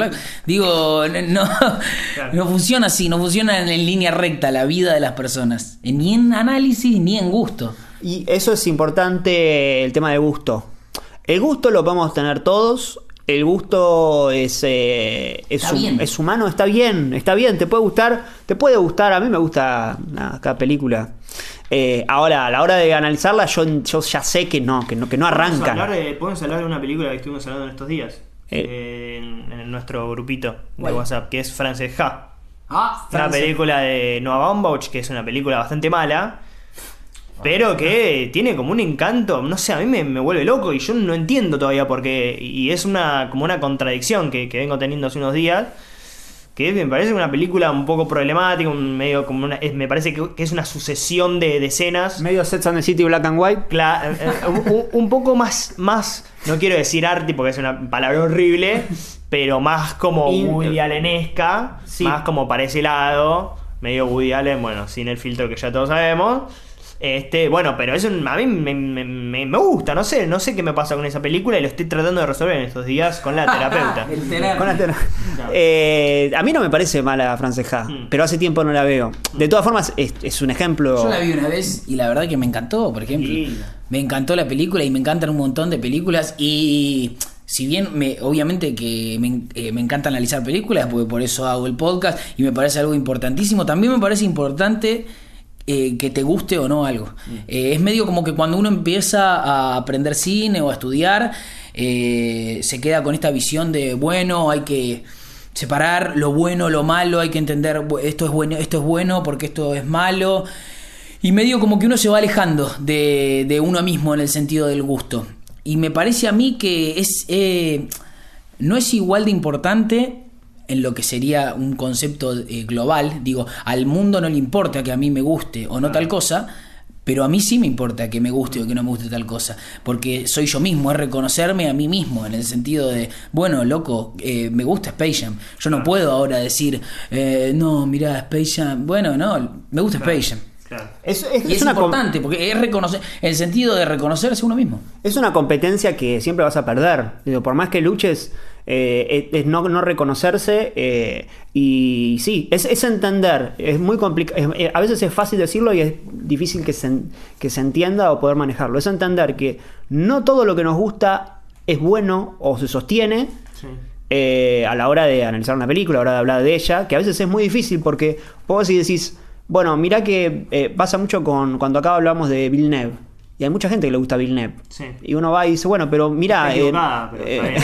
Digo, no, no funciona así, no funciona en línea recta la vida de las personas. Ni en análisis ni en gusto. Y eso es importante, el tema de gusto. El gusto lo podemos tener todos. El gusto es, eh, es, humano, está bien, está bien, te puede gustar, te puede gustar, a mí me gusta ah, cada película. Eh, ahora, a la hora de analizarla, yo, ya sé que no, que no, que no arranca. Podemos hablar de una película que estuvimos hablando en estos días, eh. en, nuestro grupito de WhatsApp, que es Frances Ah, una película de Noah Baumbach, que es una película bastante mala, pero ah. que tiene como un encanto, no sé, a mí me, vuelve loco y yo no entiendo todavía por qué, y es una como una contradicción que, vengo teniendo hace unos días, que me parece una película un poco problemática, un medio como una, me parece que, es una sucesión de, escenas. Medio Sets and the City, Black and White. Eh, eh, un, poco más, más, no quiero decir arte porque es una palabra horrible, pero más como Woody Allenesca, más como para ese lado, medio Woody Allen, bueno, sin el filtro que ya todos sabemos. Este, bueno, pero eso a mí me, gusta, no sé, no sé qué me pasa con esa película y lo estoy tratando de resolver en estos días con la terapeuta. con la terapeuta. Eh, a mí no me parece mala Francesca, mm. pero hace tiempo no la veo. De todas formas, es, un ejemplo. Yo la vi una vez y la verdad que me encantó, por ejemplo. Me encantó la película y me encantan un montón de películas y si bien me, obviamente que me, eh, me, encanta analizar películas, porque por eso hago el podcast y me parece algo importantísimo, también me parece importante eh, que te guste o no algo. Mm. Eh, es medio como que cuando uno empieza a aprender cine o a estudiar, eh, se queda con esta visión de, bueno, hay que separar lo bueno, lo malo, hay que entender esto es bueno, esto es bueno, porque esto es malo. Y medio como que uno se va alejando de, de uno mismo en el sentido del gusto. Y me parece a mí que es, no es igual de importante en lo que sería un concepto eh, global, digo, al mundo no le importa que a mí me guste o no tal cosa, pero a mí sí me importa que me guste o que no me guste tal cosa, porque soy yo mismo, es reconocerme a mí mismo, en el sentido de, bueno, loco, eh, me gusta Space Jam, yo no puedo ahora decir, eh, no, mira, Space Jam, bueno, no, me gusta Space Jam. Es, es, importante, porque es reconocer, el sentido de reconocerse uno mismo. Es una competencia que siempre vas a perder. por más que luches, eh, es, no, no reconocerse. Eh, y sí, es, entender. Es muy complicado. Eh, a veces es fácil decirlo y es difícil que se, que se entienda o poder manejarlo. Es entender que no todo lo que nos gusta es bueno o se sostiene. a la hora de analizar una película, a la hora de hablar de ella, que a veces es muy difícil porque vos si decís, bueno, mirá que eh, pasa mucho con cuando acá hablamos de Villeneuve. Y hay mucha gente que le gusta Villeneuve. Sí. Y uno va y dice, bueno, pero mira. Eh, pero, eh,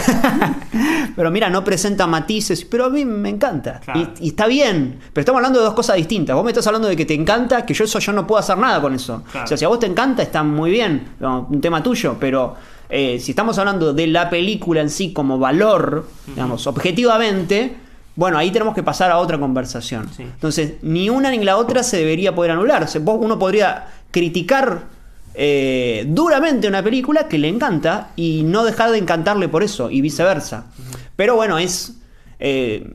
mira, no presenta matices. Pero a mí me encanta. Y, está bien. Pero estamos hablando de dos cosas distintas. Vos me estás hablando de que te encanta, que yo eso yo no puedo hacer nada con eso. O sea, si a vos te encanta, está muy bien. un tema tuyo, pero. si estamos hablando de la película en sí como valor, digamos, objetivamente, bueno, ahí tenemos que pasar a otra conversación. Entonces, ni una ni la otra se debería poder anular. uno podría criticar eh, duramente una película que le encanta y no dejar de encantarle por eso, y viceversa. Pero bueno, es... Eh,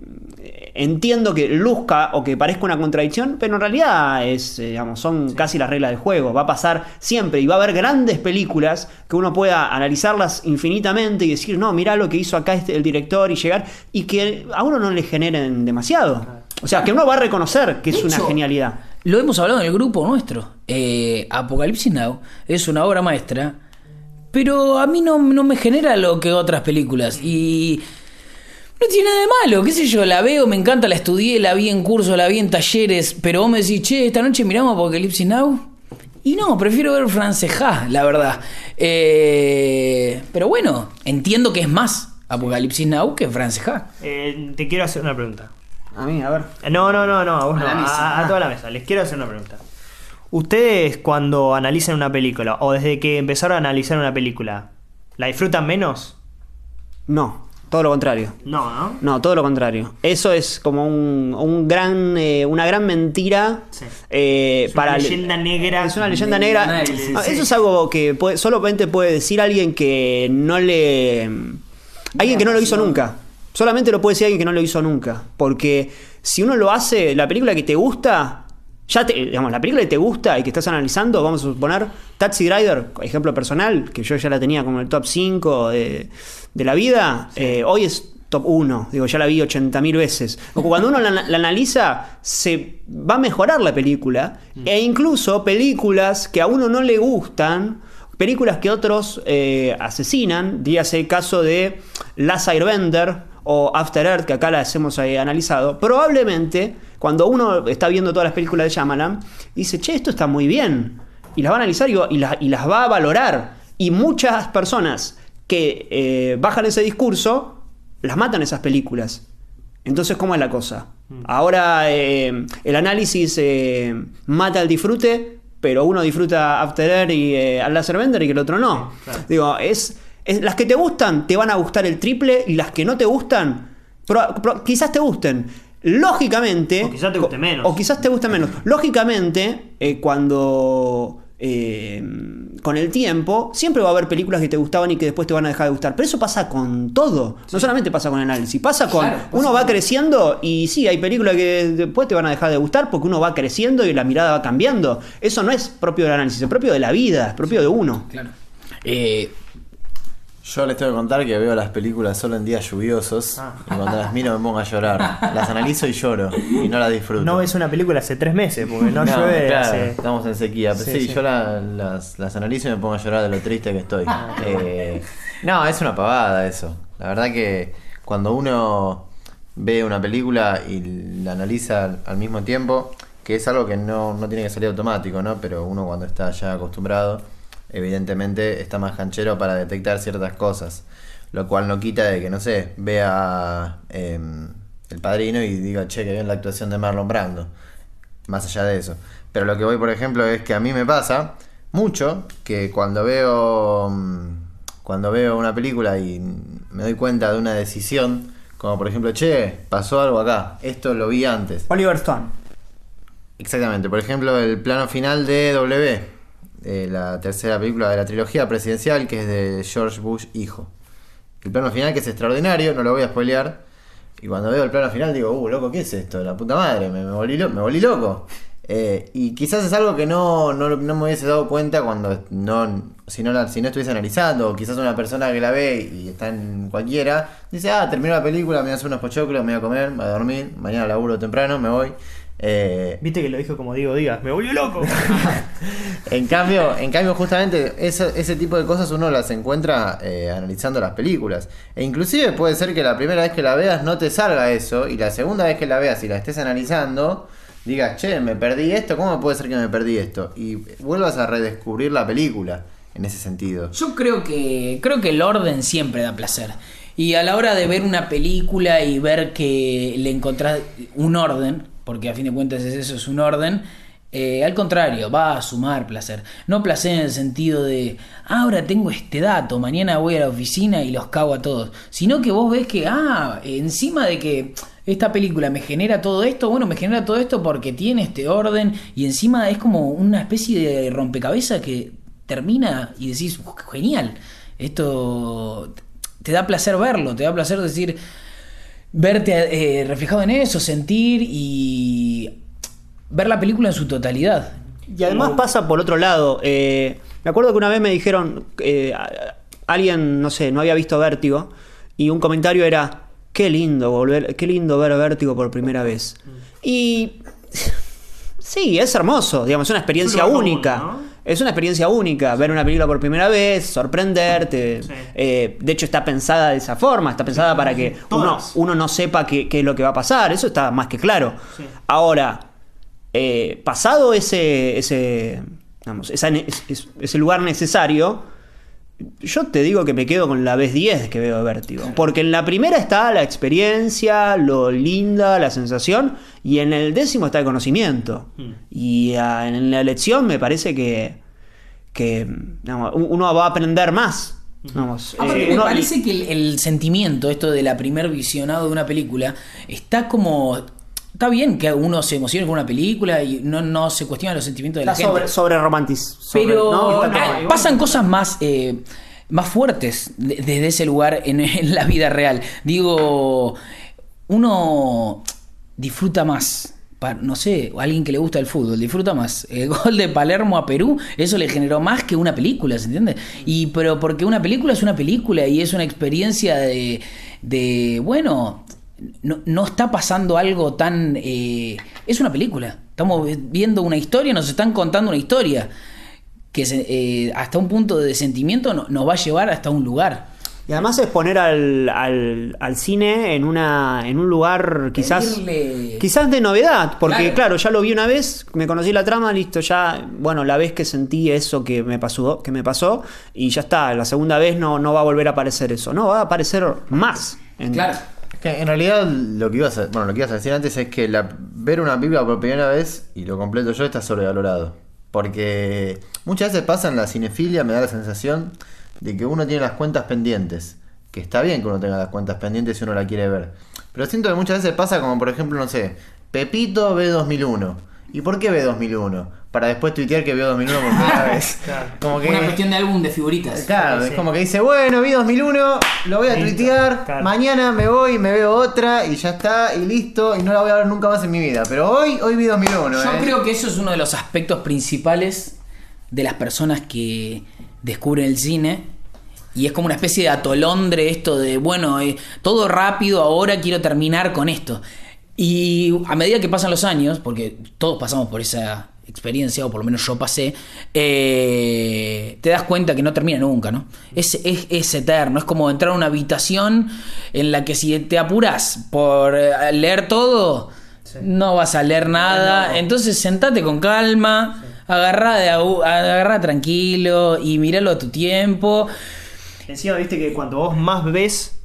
entiendo que luzca o que parezca una contradicción, pero en realidad es, eh, digamos, son casi las reglas del juego. Va a pasar siempre y va a haber grandes películas que uno pueda analizarlas infinitamente y decir, no, mirá lo que hizo acá este, el director y llegar, y que a uno no le generen demasiado. O sea, que uno va a reconocer que es una genialidad. Lo hemos hablado en el grupo nuestro. Eh, Apocalipsis Now es una obra maestra, pero a mí no, no me genera lo que otras películas. Y no tiene nada de malo, qué sé yo, la veo, me encanta, la estudié, la vi en curso, la vi en talleres, pero vos me decís, che, esta noche miramos Apocalipsis Now. Y no, prefiero ver Ha, la verdad. Eh, pero bueno, entiendo que es más Apocalipsis Now que Franceja. Eh, te quiero hacer una pregunta. A mí, a ver. Eh, no, no, no, no, a vos no. a toda la mesa. Les quiero hacer una pregunta. ¿Ustedes cuando analizan una película o desde que empezaron a analizar una película, ¿la disfrutan menos? No. Todo lo contrario. No, ¿no? No, todo lo contrario. Eso es como un, un gran, eh, una gran mentira. Eh, es una leyenda negra. Es una leyenda negra. Ah, eso es algo que solamente puede decir alguien que no le. Alguien que no lo hizo nunca. Solamente lo puede decir alguien que no lo hizo nunca. Porque si uno lo hace, la película que te gusta, ya digamos, la película que te gusta y que estás analizando, vamos a suponer Taxi Driver, ejemplo personal, que yo ya la tenía como el top 5 de, la vida, eh, hoy es top 1. Digo, ya la vi 80.000 veces. cuando uno la, analiza, se va a mejorar la película. Mm. E incluso películas que a uno no le gustan, películas que otros eh, asesinan, dígase el caso de Last Airbender o After Earth, que acá las hemos analizado, probablemente cuando uno está viendo todas las películas de Shyamalan, dice, che, esto está muy bien. Y las va a analizar y, y, las, va a valorar. Y muchas personas que eh, bajan ese discurso, las matan esas películas. Entonces, ¿cómo es la cosa? Mm. Ahora eh, el análisis eh, mata al disfrute, pero uno disfruta After y Al Laser Bender y que el otro no. Digo, es, las que te gustan te van a gustar el triple y las que no te gustan quizás te gusten. Lógicamente. O quizás te guste menos. O, quizás te guste menos. Lógicamente, eh, cuando. Eh, con el tiempo, siempre va a haber películas que te gustaban y que después te van a dejar de gustar. Pero eso pasa con todo. No solamente pasa con el análisis, pasa con. uno va creciendo y sí, hay películas que después te van a dejar de gustar porque uno va creciendo y la mirada va cambiando. Eso no es propio del análisis, es propio de la vida, es propio de uno. Eh, yo les tengo que contar que veo las películas solo en días lluviosos. Ah. Y cuando las miro me pongo a llorar. Las analizo y lloro. Y no las disfruto. No es una película hace tres meses porque no, llueve. Claro, estamos en sequía. Pero sí, yo las, analizo y me pongo a llorar de lo triste que estoy. Ah. Eh, no, es una pavada eso. La verdad que cuando uno ve una película y la analiza al mismo tiempo, que es algo que no, no tiene que salir automático, ¿no? Pero uno cuando está ya acostumbrado evidentemente está más canchero para detectar ciertas cosas. Lo cual no quita de que, no sé, vea em, el padrino y diga, che, que bien la actuación de Marlon Brando. Más allá de eso. Pero lo que voy, por ejemplo, es que a mí me pasa mucho que cuando veo, mm, cuando veo una película y me doy cuenta de una decisión, como por ejemplo, che, pasó algo acá, esto lo vi antes. Oliver Stone. Exactamente, por ejemplo, el plano final de W eh, la tercera película de la trilogía presidencial, que es de George Bush hijo. El plano final, que es extraordinario, no lo voy a spoilear. Y cuando veo el plano final digo, uh, loco, ¿qué es esto? La puta madre, me, me, loco. Eh, y quizás es algo que no, no, no, me hubiese dado cuenta cuando no, si, no si no estuviese analizando. quizás una persona que la ve y está en cualquiera, dice, ah, termino la película, me voy a hacer unos pochoclos, me voy a comer, me voy a dormir, mañana laburo temprano, me voy. Eh, Viste que lo dijo como digo digas me volvió loco. en, cambio, en cambio, justamente ese tipo de cosas uno las encuentra eh, analizando las películas. E inclusive puede ser que la primera vez que la veas no te salga eso y la segunda vez que la veas y la estés analizando digas, che, me perdí esto, ¿cómo puede ser que me perdí esto? Y vuelvas a redescubrir la película en ese sentido. Yo creo que, creo que el orden siempre da placer. Y a la hora de ver una película y ver que le encontrás un orden, porque a fin de cuentas es eso, es un orden. Eh, al contrario, va a sumar placer. No placer en el sentido de, ahora tengo este dato, mañana voy a la oficina y los cago a todos. Sino que vos ves que, ah, encima de que esta película me genera todo esto, bueno, me genera todo esto porque tiene este orden y encima es como una especie de rompecabezas que termina y decís, genial, esto te da placer verlo, te da placer decir verte eh, reflejado en eso, sentir y ver la película en su totalidad. Y además pasa por otro lado. Eh, me acuerdo que una vez me dijeron, eh, alguien, no sé, no había visto Vértigo, y un comentario era, qué lindo volver, qué lindo ver Vértigo por primera vez. Mm. Y sí, es hermoso, digamos, es una experiencia única es una experiencia única, ver una película por primera vez, sorprenderte. Eh, de hecho, está pensada de esa forma, está pensada para que uno, uno, no sepa qué, es lo que va a pasar, eso está más que claro. Ahora, eh, pasado ese, ese, ese, ese lugar necesario, yo te digo que me quedo con la vez 10 que veo de Vértigo. Porque en la primera está la experiencia, lo linda, la sensación. Y en el décimo está el conocimiento. Hmm. Y ah, en la elección me parece que, que uno va a aprender más. Hmm. Eh, me parece que el, el, sentimiento, esto de la primer visionado de una película, está como Está bien que uno se emocione con una película y no, no se cuestiona los sentimientos de la, sobre, gente. Sobre romantismo. Pero eh, pasan cosas más, eh, más fuertes desde ese lugar en, la vida real. Digo, uno disfruta más no sé, alguien que le gusta el fútbol, disfruta más. El gol de Palermo a Perú, eso le generó más que una película, ¿se entiende? Y pero porque una película es una película y es una experiencia de, de bueno, no, está pasando algo tan... Eh, es una película. Estamos viendo una historia, nos están contando una historia que eh, hasta un punto de sentimiento nos va a llevar hasta un lugar. Y además es poner al, al, cine en una en un lugar quizás quizás de novedad, porque claro. ya lo vi una vez, me conocí la trama, listo, ya bueno, la vez que sentí eso que me pasó, que me pasó y ya está, la segunda vez no no va a volver a aparecer eso, no va a aparecer más. claro en realidad lo que ibas a, bueno, lo que decir antes es que la, ver una biblia por primera vez, y lo completo yo, está sobrevalorado. Porque muchas veces pasa en la cinefilia, me da la sensación de que uno tiene las cuentas pendientes. Que está bien que uno tenga las cuentas pendientes si uno la quiere ver. Pero siento que muchas veces pasa como por ejemplo, no sé, Pepito ve 2001 ¿Y por qué ve 2001? Para después tuitear que vio 2001 por primera vez. Como que, Una cuestión de álbum de figuritas. Claro, es como que dice, bueno, vi 2001, lo voy a tuitear, mañana me voy, me veo otra y ya está, y listo, y no la voy a ver nunca más en mi vida. Pero hoy, hoy vi 2001. Yo ¿eh? creo que eso es uno de los aspectos principales de las personas que descubren el cine. Y es como una especie de atolondre esto de, bueno, eh, todo rápido, ahora quiero terminar con esto. Y a medida que pasan los años, porque todos pasamos por esa experiencia, o por lo menos yo pasé, eh, te das cuenta que no termina nunca, ¿no? Es, es, eterno, es como entrar a una habitación en la que si te apuras por eh, leer todo, no vas a leer nada, entonces sentate con calma, agarra de, tranquilo y míralo a tu tiempo. Encima, viste que cuando vos más ves,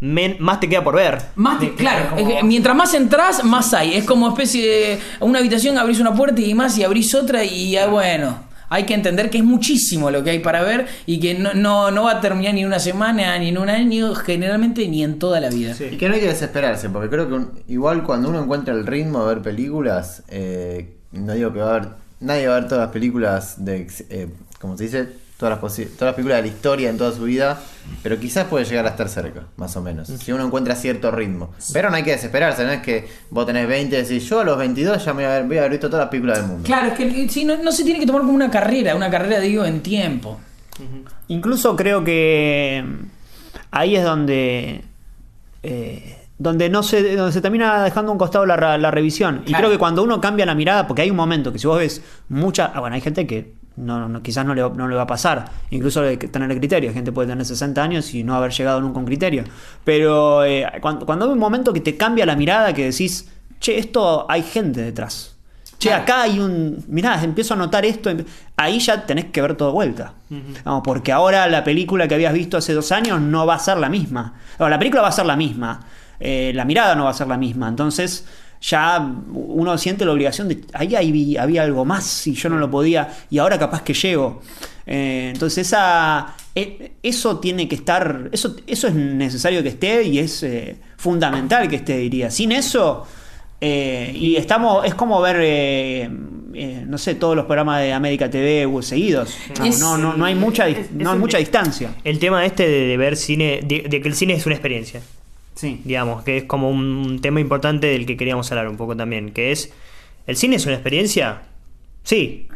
Men, más te queda por ver. Más claro, mientras más entras, más hay. Es como especie de una habitación, abrís una puerta y más, y abrís otra, y ah, bueno, hay que entender que es muchísimo lo que hay para ver y que no, no, va a terminar ni en una semana, ni en un año, generalmente ni en toda la vida. Y que no hay que desesperarse, porque creo que igual cuando uno encuentra el ritmo de ver películas, eh, no digo que va a haber, nadie va a ver todas las películas de, eh, como se dice, todas las, películas de la historia en toda su vida, pero quizás puede llegar a estar cerca, más o menos, mm. si uno encuentra cierto ritmo. Pero no hay que desesperarse, no es que vos tenés 20 y decís, yo a los 22 ya me voy a haber, visto todas las películas del mundo. Claro, es que no, se tiene que tomar como una carrera, una carrera, digo, en tiempo. Incluso creo que mm, ahí es donde... Eh, donde no se, donde se termina dejando un costado la, revisión. Y creo que cuando uno cambia la mirada, porque hay un momento que si vos ves mucha. Ah, bueno, hay gente que no, no, quizás no le, no le va a pasar. Incluso tener criterio. Gente puede tener 60 años y no haber llegado nunca a un criterio. Pero eh, cuando, hay un momento que te cambia la mirada, que decís, che, esto hay gente detrás. Che, acá hay un. Mirá, empiezo a notar esto. Em, ahí ya tenés que ver todo de vuelta. porque ahora la película que habías visto hace dos años no va a ser la misma. la película va a ser la misma. Eh, la mirada no va a ser la misma. Entonces ya uno siente la obligación de, ahí había, algo más y yo no lo podía, y ahora capaz que llego. Eh, entonces eh, eso tiene que estar, eso, eso es necesario que esté y es eh, fundamental que esté, diría. Sin eso, y estamos, es como ver... no sé, todos los programas de América TV seguidos. no, no, no, hay mucha, no hay mucha distancia. El tema este de, ver cine, de, que el cine es una experiencia. Sí. Digamos, que es como un tema importante del que queríamos hablar un poco también, que es, ¿el cine es una experiencia? Sí.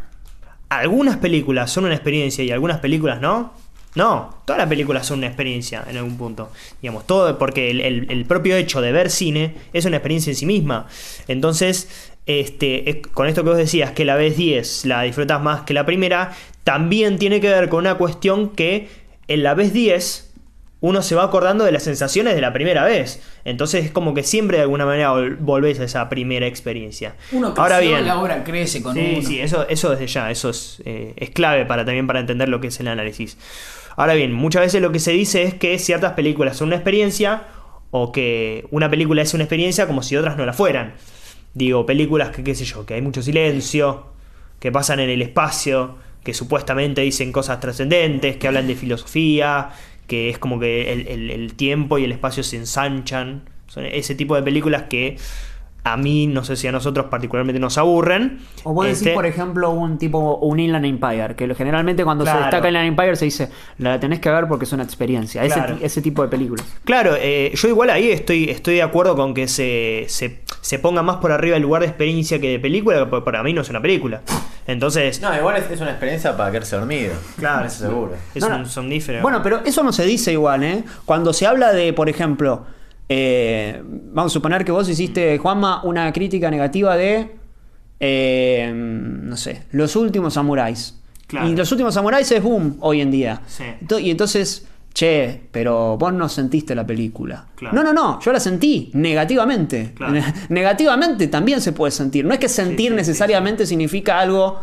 Algunas películas son una experiencia y algunas películas no. No, todas las películas son una experiencia en algún punto. Digamos, todo porque el, propio hecho de ver cine es una experiencia en sí misma. Entonces, este, con esto que vos decías, que la vez 10, la disfrutas más que la primera, también tiene que ver con una cuestión que en la vez 10 uno se va acordando de las sensaciones de la primera vez. Entonces es como que siempre de alguna manera volvés a esa primera experiencia. Uno Ahora bien, ahora crece con Sí, sí, eso, eso desde ya, eso es, eh, es clave para también para entender lo que es el análisis. Ahora bien, muchas veces lo que se dice es que ciertas películas son una experiencia o que una película es una experiencia como si otras no la fueran. Digo, películas que, qué sé yo, que hay mucho silencio, que pasan en el espacio, que supuestamente dicen cosas trascendentes, que hablan de filosofía, que es como que el, tiempo y el espacio se ensanchan. Son ese tipo de películas que a mí, no sé si a nosotros particularmente nos aburren. O vos a este- por ejemplo, un tipo, un Inland Empire, que generalmente cuando se destaca Inland Empire se dice, la tenés que ver porque es una experiencia, ese, tipo de películas. Claro, eh, yo igual ahí estoy, estoy de acuerdo con que se, se, ponga más por arriba el lugar de experiencia que de película, porque para mí no es una película. Entonces. No, igual es, una experiencia para quedarse dormido. Claro. Eso seguro. Es un somnífero. Bueno, pero eso no se dice igual, ¿eh? Cuando se habla de, por ejemplo, eh, vamos a suponer que vos hiciste, Juanma, una crítica negativa de, eh, no sé, los últimos samuráis. Y los últimos samuráis es boom hoy en día. Y entonces, che, pero vos no sentiste la película. No, no, no, yo la sentí negativamente. Negativamente también se puede sentir. No es que sentir necesariamente significa algo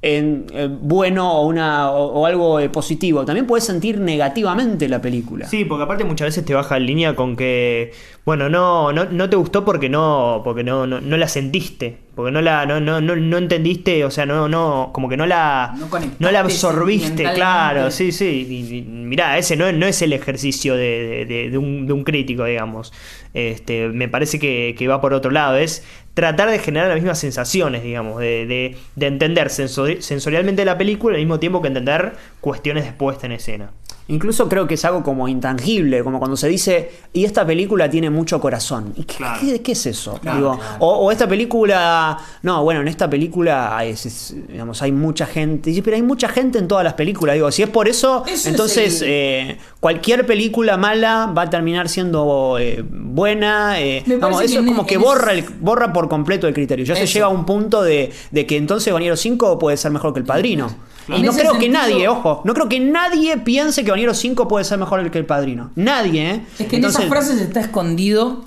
en, eh, bueno o, una, o, algo eh, positivo. También puedes sentir negativamente la película. Sí, porque aparte muchas veces te baja en línea con que, bueno, no, no, no te gustó porque no, porque no, no, la sentiste, porque no la, no, no, no, entendiste, o sea, no, no, como que no la, no, la absorbiste, claro, sí, sí. Y, mirá, ese no, no es el ejercicio un, de un crítico, digamos. Este, me parece que, va por otro lado. Es tratar de generar las mismas sensaciones, digamos, de, de entender sensorialmente la película al mismo tiempo que entender cuestiones de en escena. Incluso creo que es algo como intangible, como cuando se dice, y esta película tiene mucho corazón. ¿Y qué, es eso? O, esta película, no, bueno, en esta película hay, digamos, hay mucha gente, pero hay mucha gente en todas las películas. Digo, si es por eso, entonces eh, cualquier película mala va a terminar siendo eh, buena. Eh, eso es como e- que borra, borra por completo el criterio. Ya se llega a un punto de, que entonces Banero 5 puede ser mejor que el padrino. Y no creo que nadie, ojo, no creo que nadie piense que Bañero 5 puede ser mejor que el padrino. Nadie, ¿eh? Es que en esas frases está escondido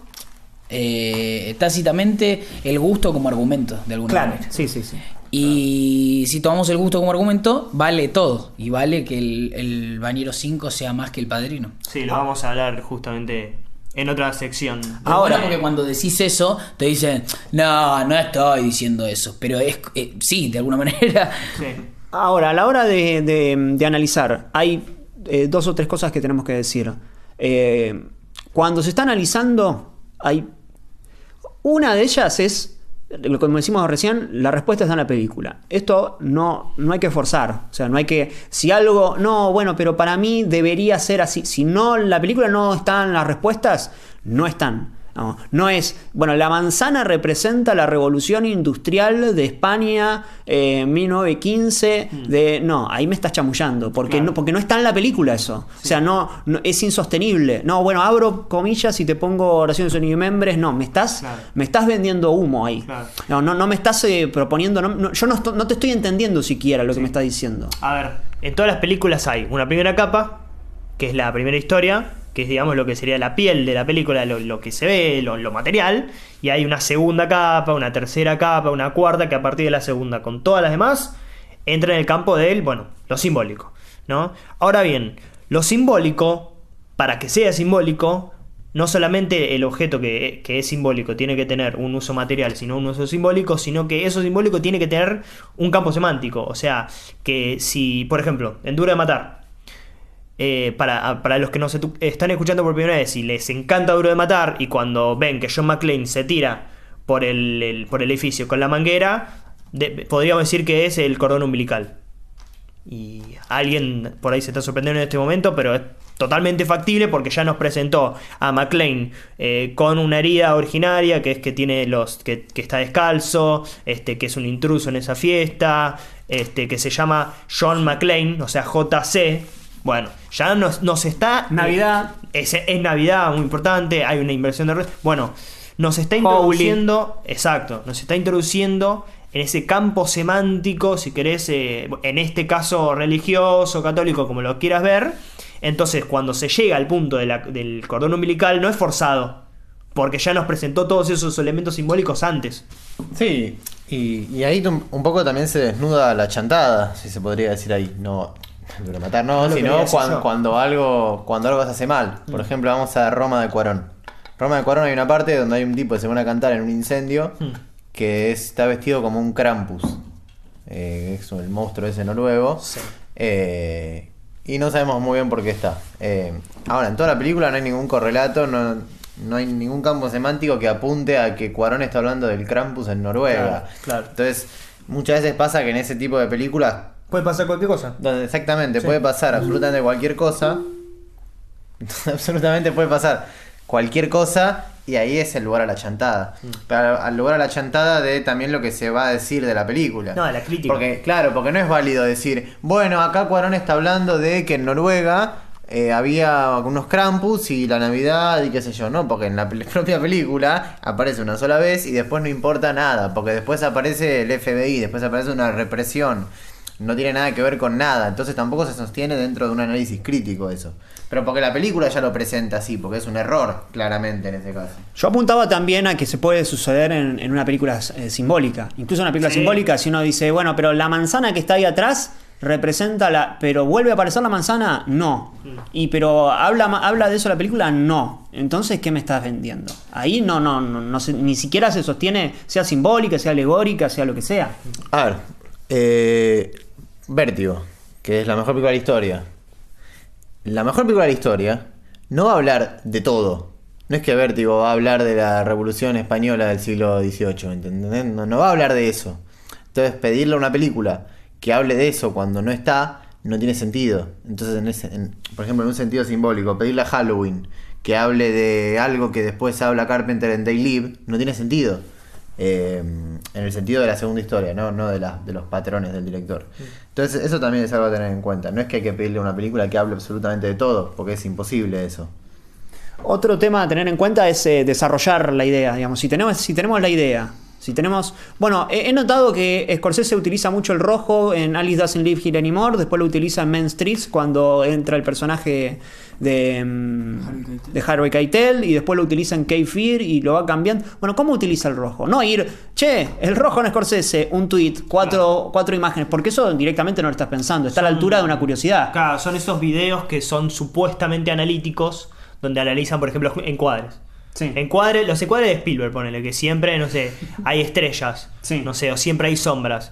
eh, tácitamente el gusto como argumento, de alguna claro. Sí, sí, sí. Y si tomamos el gusto como argumento, vale todo. Y vale que el, bañero 5 sea más que el padrino. Sí, lo vamos a hablar justamente en otra sección. Ahora, porque cuando decís eso, te dicen, no, no estoy diciendo eso. Pero es eh, sí, de alguna manera. Sí. Ahora, a la hora de, de, analizar, hay eh, dos o tres cosas que tenemos que decir. Eh, cuando se está analizando, hay. Una de ellas es, como decimos recién, la respuesta está en la película. Esto no, no hay que forzar. O sea, no hay que. Si algo. No, bueno, pero para mí debería ser así. Si no, la película no están las respuestas, no están. No, es, bueno, la manzana representa la revolución industrial de España eh, en 1915, mm. de, no, ahí me estás chamullando, porque, no, porque no está en la película eso, o sea, no, es insostenible, no, bueno, abro comillas y te pongo oraciones miembros. no, me estás, me estás vendiendo humo ahí, no, no, me estás eh, proponiendo, yo no, no te estoy entendiendo siquiera lo que me estás diciendo. A ver, en todas las películas hay una primera capa, que es la primera historia, que es digamos lo que sería la piel de la película, lo, que se ve, lo, material, y hay una segunda capa, una tercera capa, una cuarta, que a partir de la segunda con todas las demás, entra en el campo de bueno, lo simbólico, ¿no? Ahora bien, lo simbólico, para que sea simbólico, no solamente el objeto que, que, es simbólico tiene que tener un uso material, sino un uso simbólico, sino que eso simbólico tiene que tener un campo semántico. O sea, que si, por ejemplo, en Dura de Matar, eh, para, los que se están escuchando por primera vez y les encanta Duro de Matar y cuando ven que John McClane se tira por el, por el edificio con la manguera, podríamos decir que es el cordón umbilical. Y alguien por ahí se está sorprendiendo en este momento, pero es totalmente factible porque ya nos presentó a McLean eh, con una herida originaria que es que tiene los que, está descalzo, este, que es un intruso en esa fiesta, este, que se llama John McLean, o sea JC bueno, ya nos, está. Navidad. Eh, es, Navidad, muy importante. Hay una inversión de Bueno, nos está introduciendo. Exacto, nos está introduciendo en ese campo semántico, si querés, eh, en este caso religioso, católico, como lo quieras ver. Entonces, cuando se llega al punto del cordón umbilical, no es forzado. Porque ya nos presentó todos esos elementos simbólicos antes. Sí, y, y ahí un poco también se desnuda la chantada, si se podría decir ahí. No, pero matar, ah, no, sino cuando, algo cuando algo se hace mal. Por mm. ejemplo, vamos a Roma de Cuarón. Roma de Cuarón hay una parte donde hay un tipo que se va a cantar en un incendio mm. que está vestido como un Krampus. Eh, es el monstruo ese noruego. Eh, y no sabemos muy bien por qué está. Eh, ahora, en toda la película no hay ningún correlato, no, hay ningún campo semántico que apunte a que Cuarón está hablando del Krampus en Noruega. Entonces, muchas veces pasa que en ese tipo de películas Puede pasar cualquier cosa. exactamente, puede pasar absolutamente cualquier cosa. absolutamente puede pasar cualquier cosa y ahí es el lugar a la chantada. Mm. al lugar a la chantada de también lo que se va a decir de la película. No, la crítica. Porque, claro, porque no es válido decir, bueno, acá Cuarón está hablando de que en Noruega eh, había unos Krampus y la Navidad y qué sé yo, ¿no? Porque en la propia película aparece una sola vez y después no importa nada, porque después aparece el FBI, después aparece una represión no tiene nada que ver con nada. Entonces tampoco se sostiene dentro de un análisis crítico eso. Pero porque la película ya lo presenta así, porque es un error, claramente, en ese caso. Yo apuntaba también a que se puede suceder en, una película eh, simbólica. Incluso en una película simbólica, si uno dice, bueno, pero la manzana que está ahí atrás representa la. Pero vuelve a aparecer la manzana, no. Mm. Y pero habla, habla de eso la película, no. Entonces, ¿qué me estás vendiendo? Ahí no, no, no, ni siquiera se sostiene, sea simbólica, sea alegórica, sea lo que sea. A ver. Eh, Vértigo, que es la mejor película de la historia. La mejor película de la historia no va a hablar de todo. No es que Vértigo va a hablar de la Revolución Española del siglo XVIII, entendiendo No, va a hablar de eso. Entonces, pedirle a una película que hable de eso cuando no está, no tiene sentido. Entonces, por ejemplo, en un sentido simbólico, pedirle a Halloween que hable de algo que después habla Carpenter en Day Live, no tiene sentido. Eh, en el sentido de la segunda historia, no, de, de los patrones del director. Entonces eso también es algo a tener en cuenta. No es que hay que pedirle una película que hable absolutamente de todo, porque es imposible eso. Otro tema a tener en cuenta es eh, desarrollar la idea, digamos. Si tenemos, si tenemos la idea, si tenemos. Bueno, he, notado que Scorsese utiliza mucho el rojo en Alice Doesn't Live Here Anymore, después lo utiliza en Men Streets cuando entra el personaje de, de Harvey Keitel y después lo utilizan en Kefir y lo va cambiando. Bueno, ¿cómo utiliza el rojo? No ir, che, el rojo en Scorsese, un tweet, cuatro, cuatro imágenes, porque eso directamente no lo estás pensando, está a la altura de una curiosidad. Claro, son esos videos que son supuestamente analíticos, donde analizan, por ejemplo, encuadres. Sí. Encuadre, los encuadres de Spielberg, ponele, que siempre, no sé, hay estrellas, sí. no sé, o siempre hay sombras.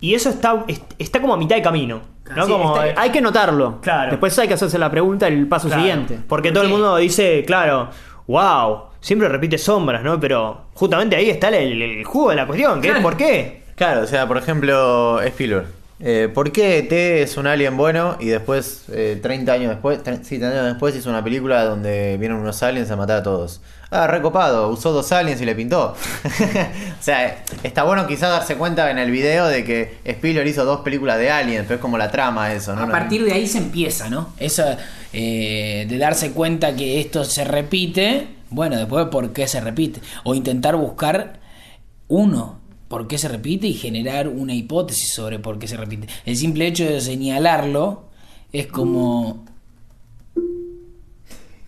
Y eso está, está como a mitad de camino. No como, hay que notarlo. Claro. Después hay que hacerse la pregunta el paso siguiente. Porque todo el mundo dice, claro, wow, siempre repite sombras, ¿no? Pero justamente ahí está el, jugo de la cuestión, que es por qué. Claro, o sea, por ejemplo, Spielberg. Eh, ¿Por qué e T es un alien bueno y después, 30 eh, años después, 30, años después hizo una película donde vienen unos aliens a matar a todos? Ah, recopado, usó dos aliens y le pintó. o sea, está bueno quizás darse cuenta en el video de que Spielberg hizo dos películas de aliens, pero es como la trama eso, ¿no? A partir de ahí se empieza, ¿no? Eso eh, de darse cuenta que esto se repite, bueno, después por qué se repite, o intentar buscar uno por qué se repite y generar una hipótesis sobre por qué se repite. El simple hecho de señalarlo es como...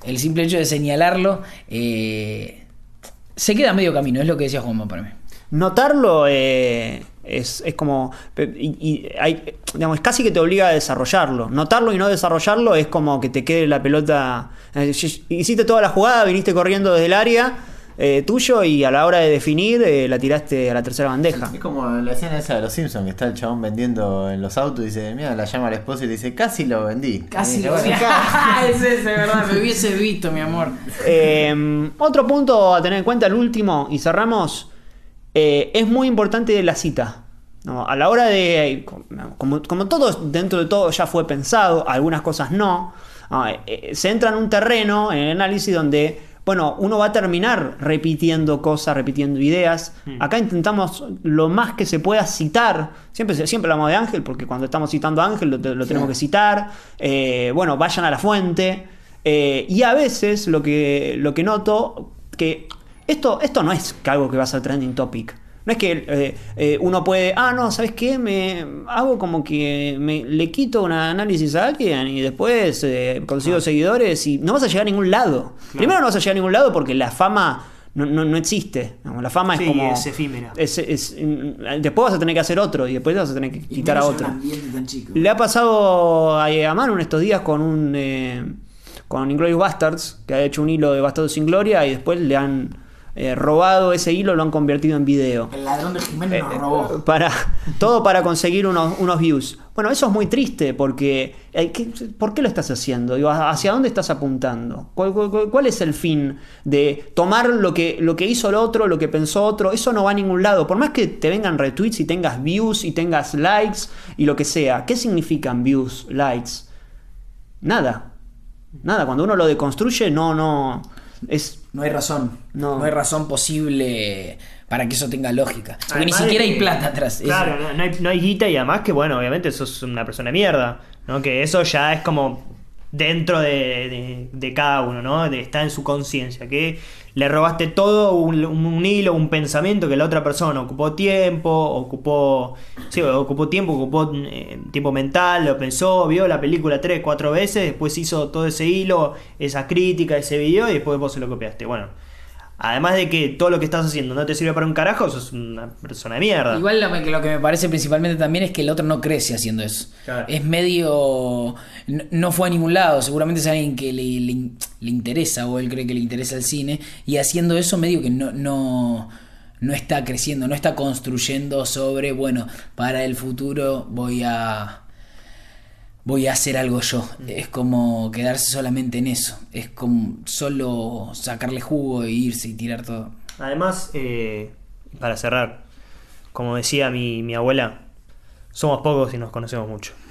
El simple hecho de señalarlo eh, se queda medio camino, es lo que decía Juanma para mí. Notarlo eh, es, es, como... Y, y digamos, casi que te obliga a desarrollarlo. Notarlo y no desarrollarlo es como que te quede la pelota... Eh, hiciste toda la jugada, viniste corriendo desde el área eh, tuyo y a la hora de definir eh, la tiraste a la tercera bandeja. Es como la escena esa de los Simpsons, que está el chabón vendiendo en los autos y dice, mira, la llama al esposo y le dice, casi lo vendí. Casi lo vendí. Ah, es ese, verdad, me hubiese visto, mi amor. Em, otro punto a tener en cuenta, el último, y cerramos, eh, es muy importante la cita. a la hora de, como, como todo dentro de todo ya fue pensado, algunas cosas no, se entra en un terreno, en el análisis donde bueno, uno va a terminar repitiendo cosas, repitiendo ideas. Hmm. Acá intentamos lo más que se pueda citar. Siempre, siempre hablamos de Ángel, porque cuando estamos citando a Ángel lo, tenemos que citar. Eh, bueno, vayan a la fuente. Eh, y a veces lo que, lo que noto, que esto, esto no es algo que va a ser trending topic. No es que eh, eh, uno puede, ah, no, ¿sabes qué? Me hago como que me, le quito un análisis a alguien y después eh, consigo seguidores y no vas a llegar a ningún lado. Primero no vas a llegar a ningún lado porque la fama no, existe. La fama es como... efímera. Mm, después vas a tener que hacer otro y después vas a tener que quitar a otro. Le ha pasado a, Manu en estos días con un... con Bastards, que ha hecho un hilo de Bastardos sin Gloria y después le han eh, robado ese hilo, lo han convertido en video. El ladrón de Jiménez eh, robó. Eh, para, todo para conseguir unos, views. Bueno, eso es muy triste porque. ¿Por qué lo estás haciendo? ¿Hacia dónde estás apuntando? ¿Cuál, cuál, es el fin de tomar lo que, lo que hizo el otro, lo que pensó otro? Eso no va a ningún lado. Por más que te vengan retweets y tengas views y tengas likes y lo que sea, ¿qué significan views, likes? Nada. Nada. Cuando uno lo deconstruye, no, no es... No hay razón. No. hay razón posible para que eso tenga lógica. Porque ni siquiera hay plata atrás. Claro, no hay, no hay guita y además que, bueno, obviamente eso es una persona mierda, ¿no? Que eso ya es como dentro de, de, cada uno, ¿no? De, está en su conciencia, que le robaste todo un, hilo, un pensamiento que la otra persona ocupó tiempo, ocupó, ocupó tiempo, ocupó eh, tiempo mental, lo pensó, vio la película tres, cuatro veces, después hizo todo ese hilo, esa crítica, ese video y después vos se lo copiaste. Bueno, Además de que todo lo que estás haciendo no te sirve para un carajo, sos una persona de mierda. Igual lo, que, me parece principalmente también es que el otro no crece haciendo eso. Es medio. No, fue a ningún lado. Seguramente es alguien que le, le, interesa o él cree que le interesa el cine. Y haciendo eso, medio que no, no no está creciendo, no está construyendo sobre, bueno, para el futuro voy a voy a hacer algo yo. Mm. Es como quedarse solamente en eso. Es como solo sacarle jugo e irse y tirar todo. Además, eh, para cerrar, como decía mi, mi abuela, somos pocos y nos conocemos mucho.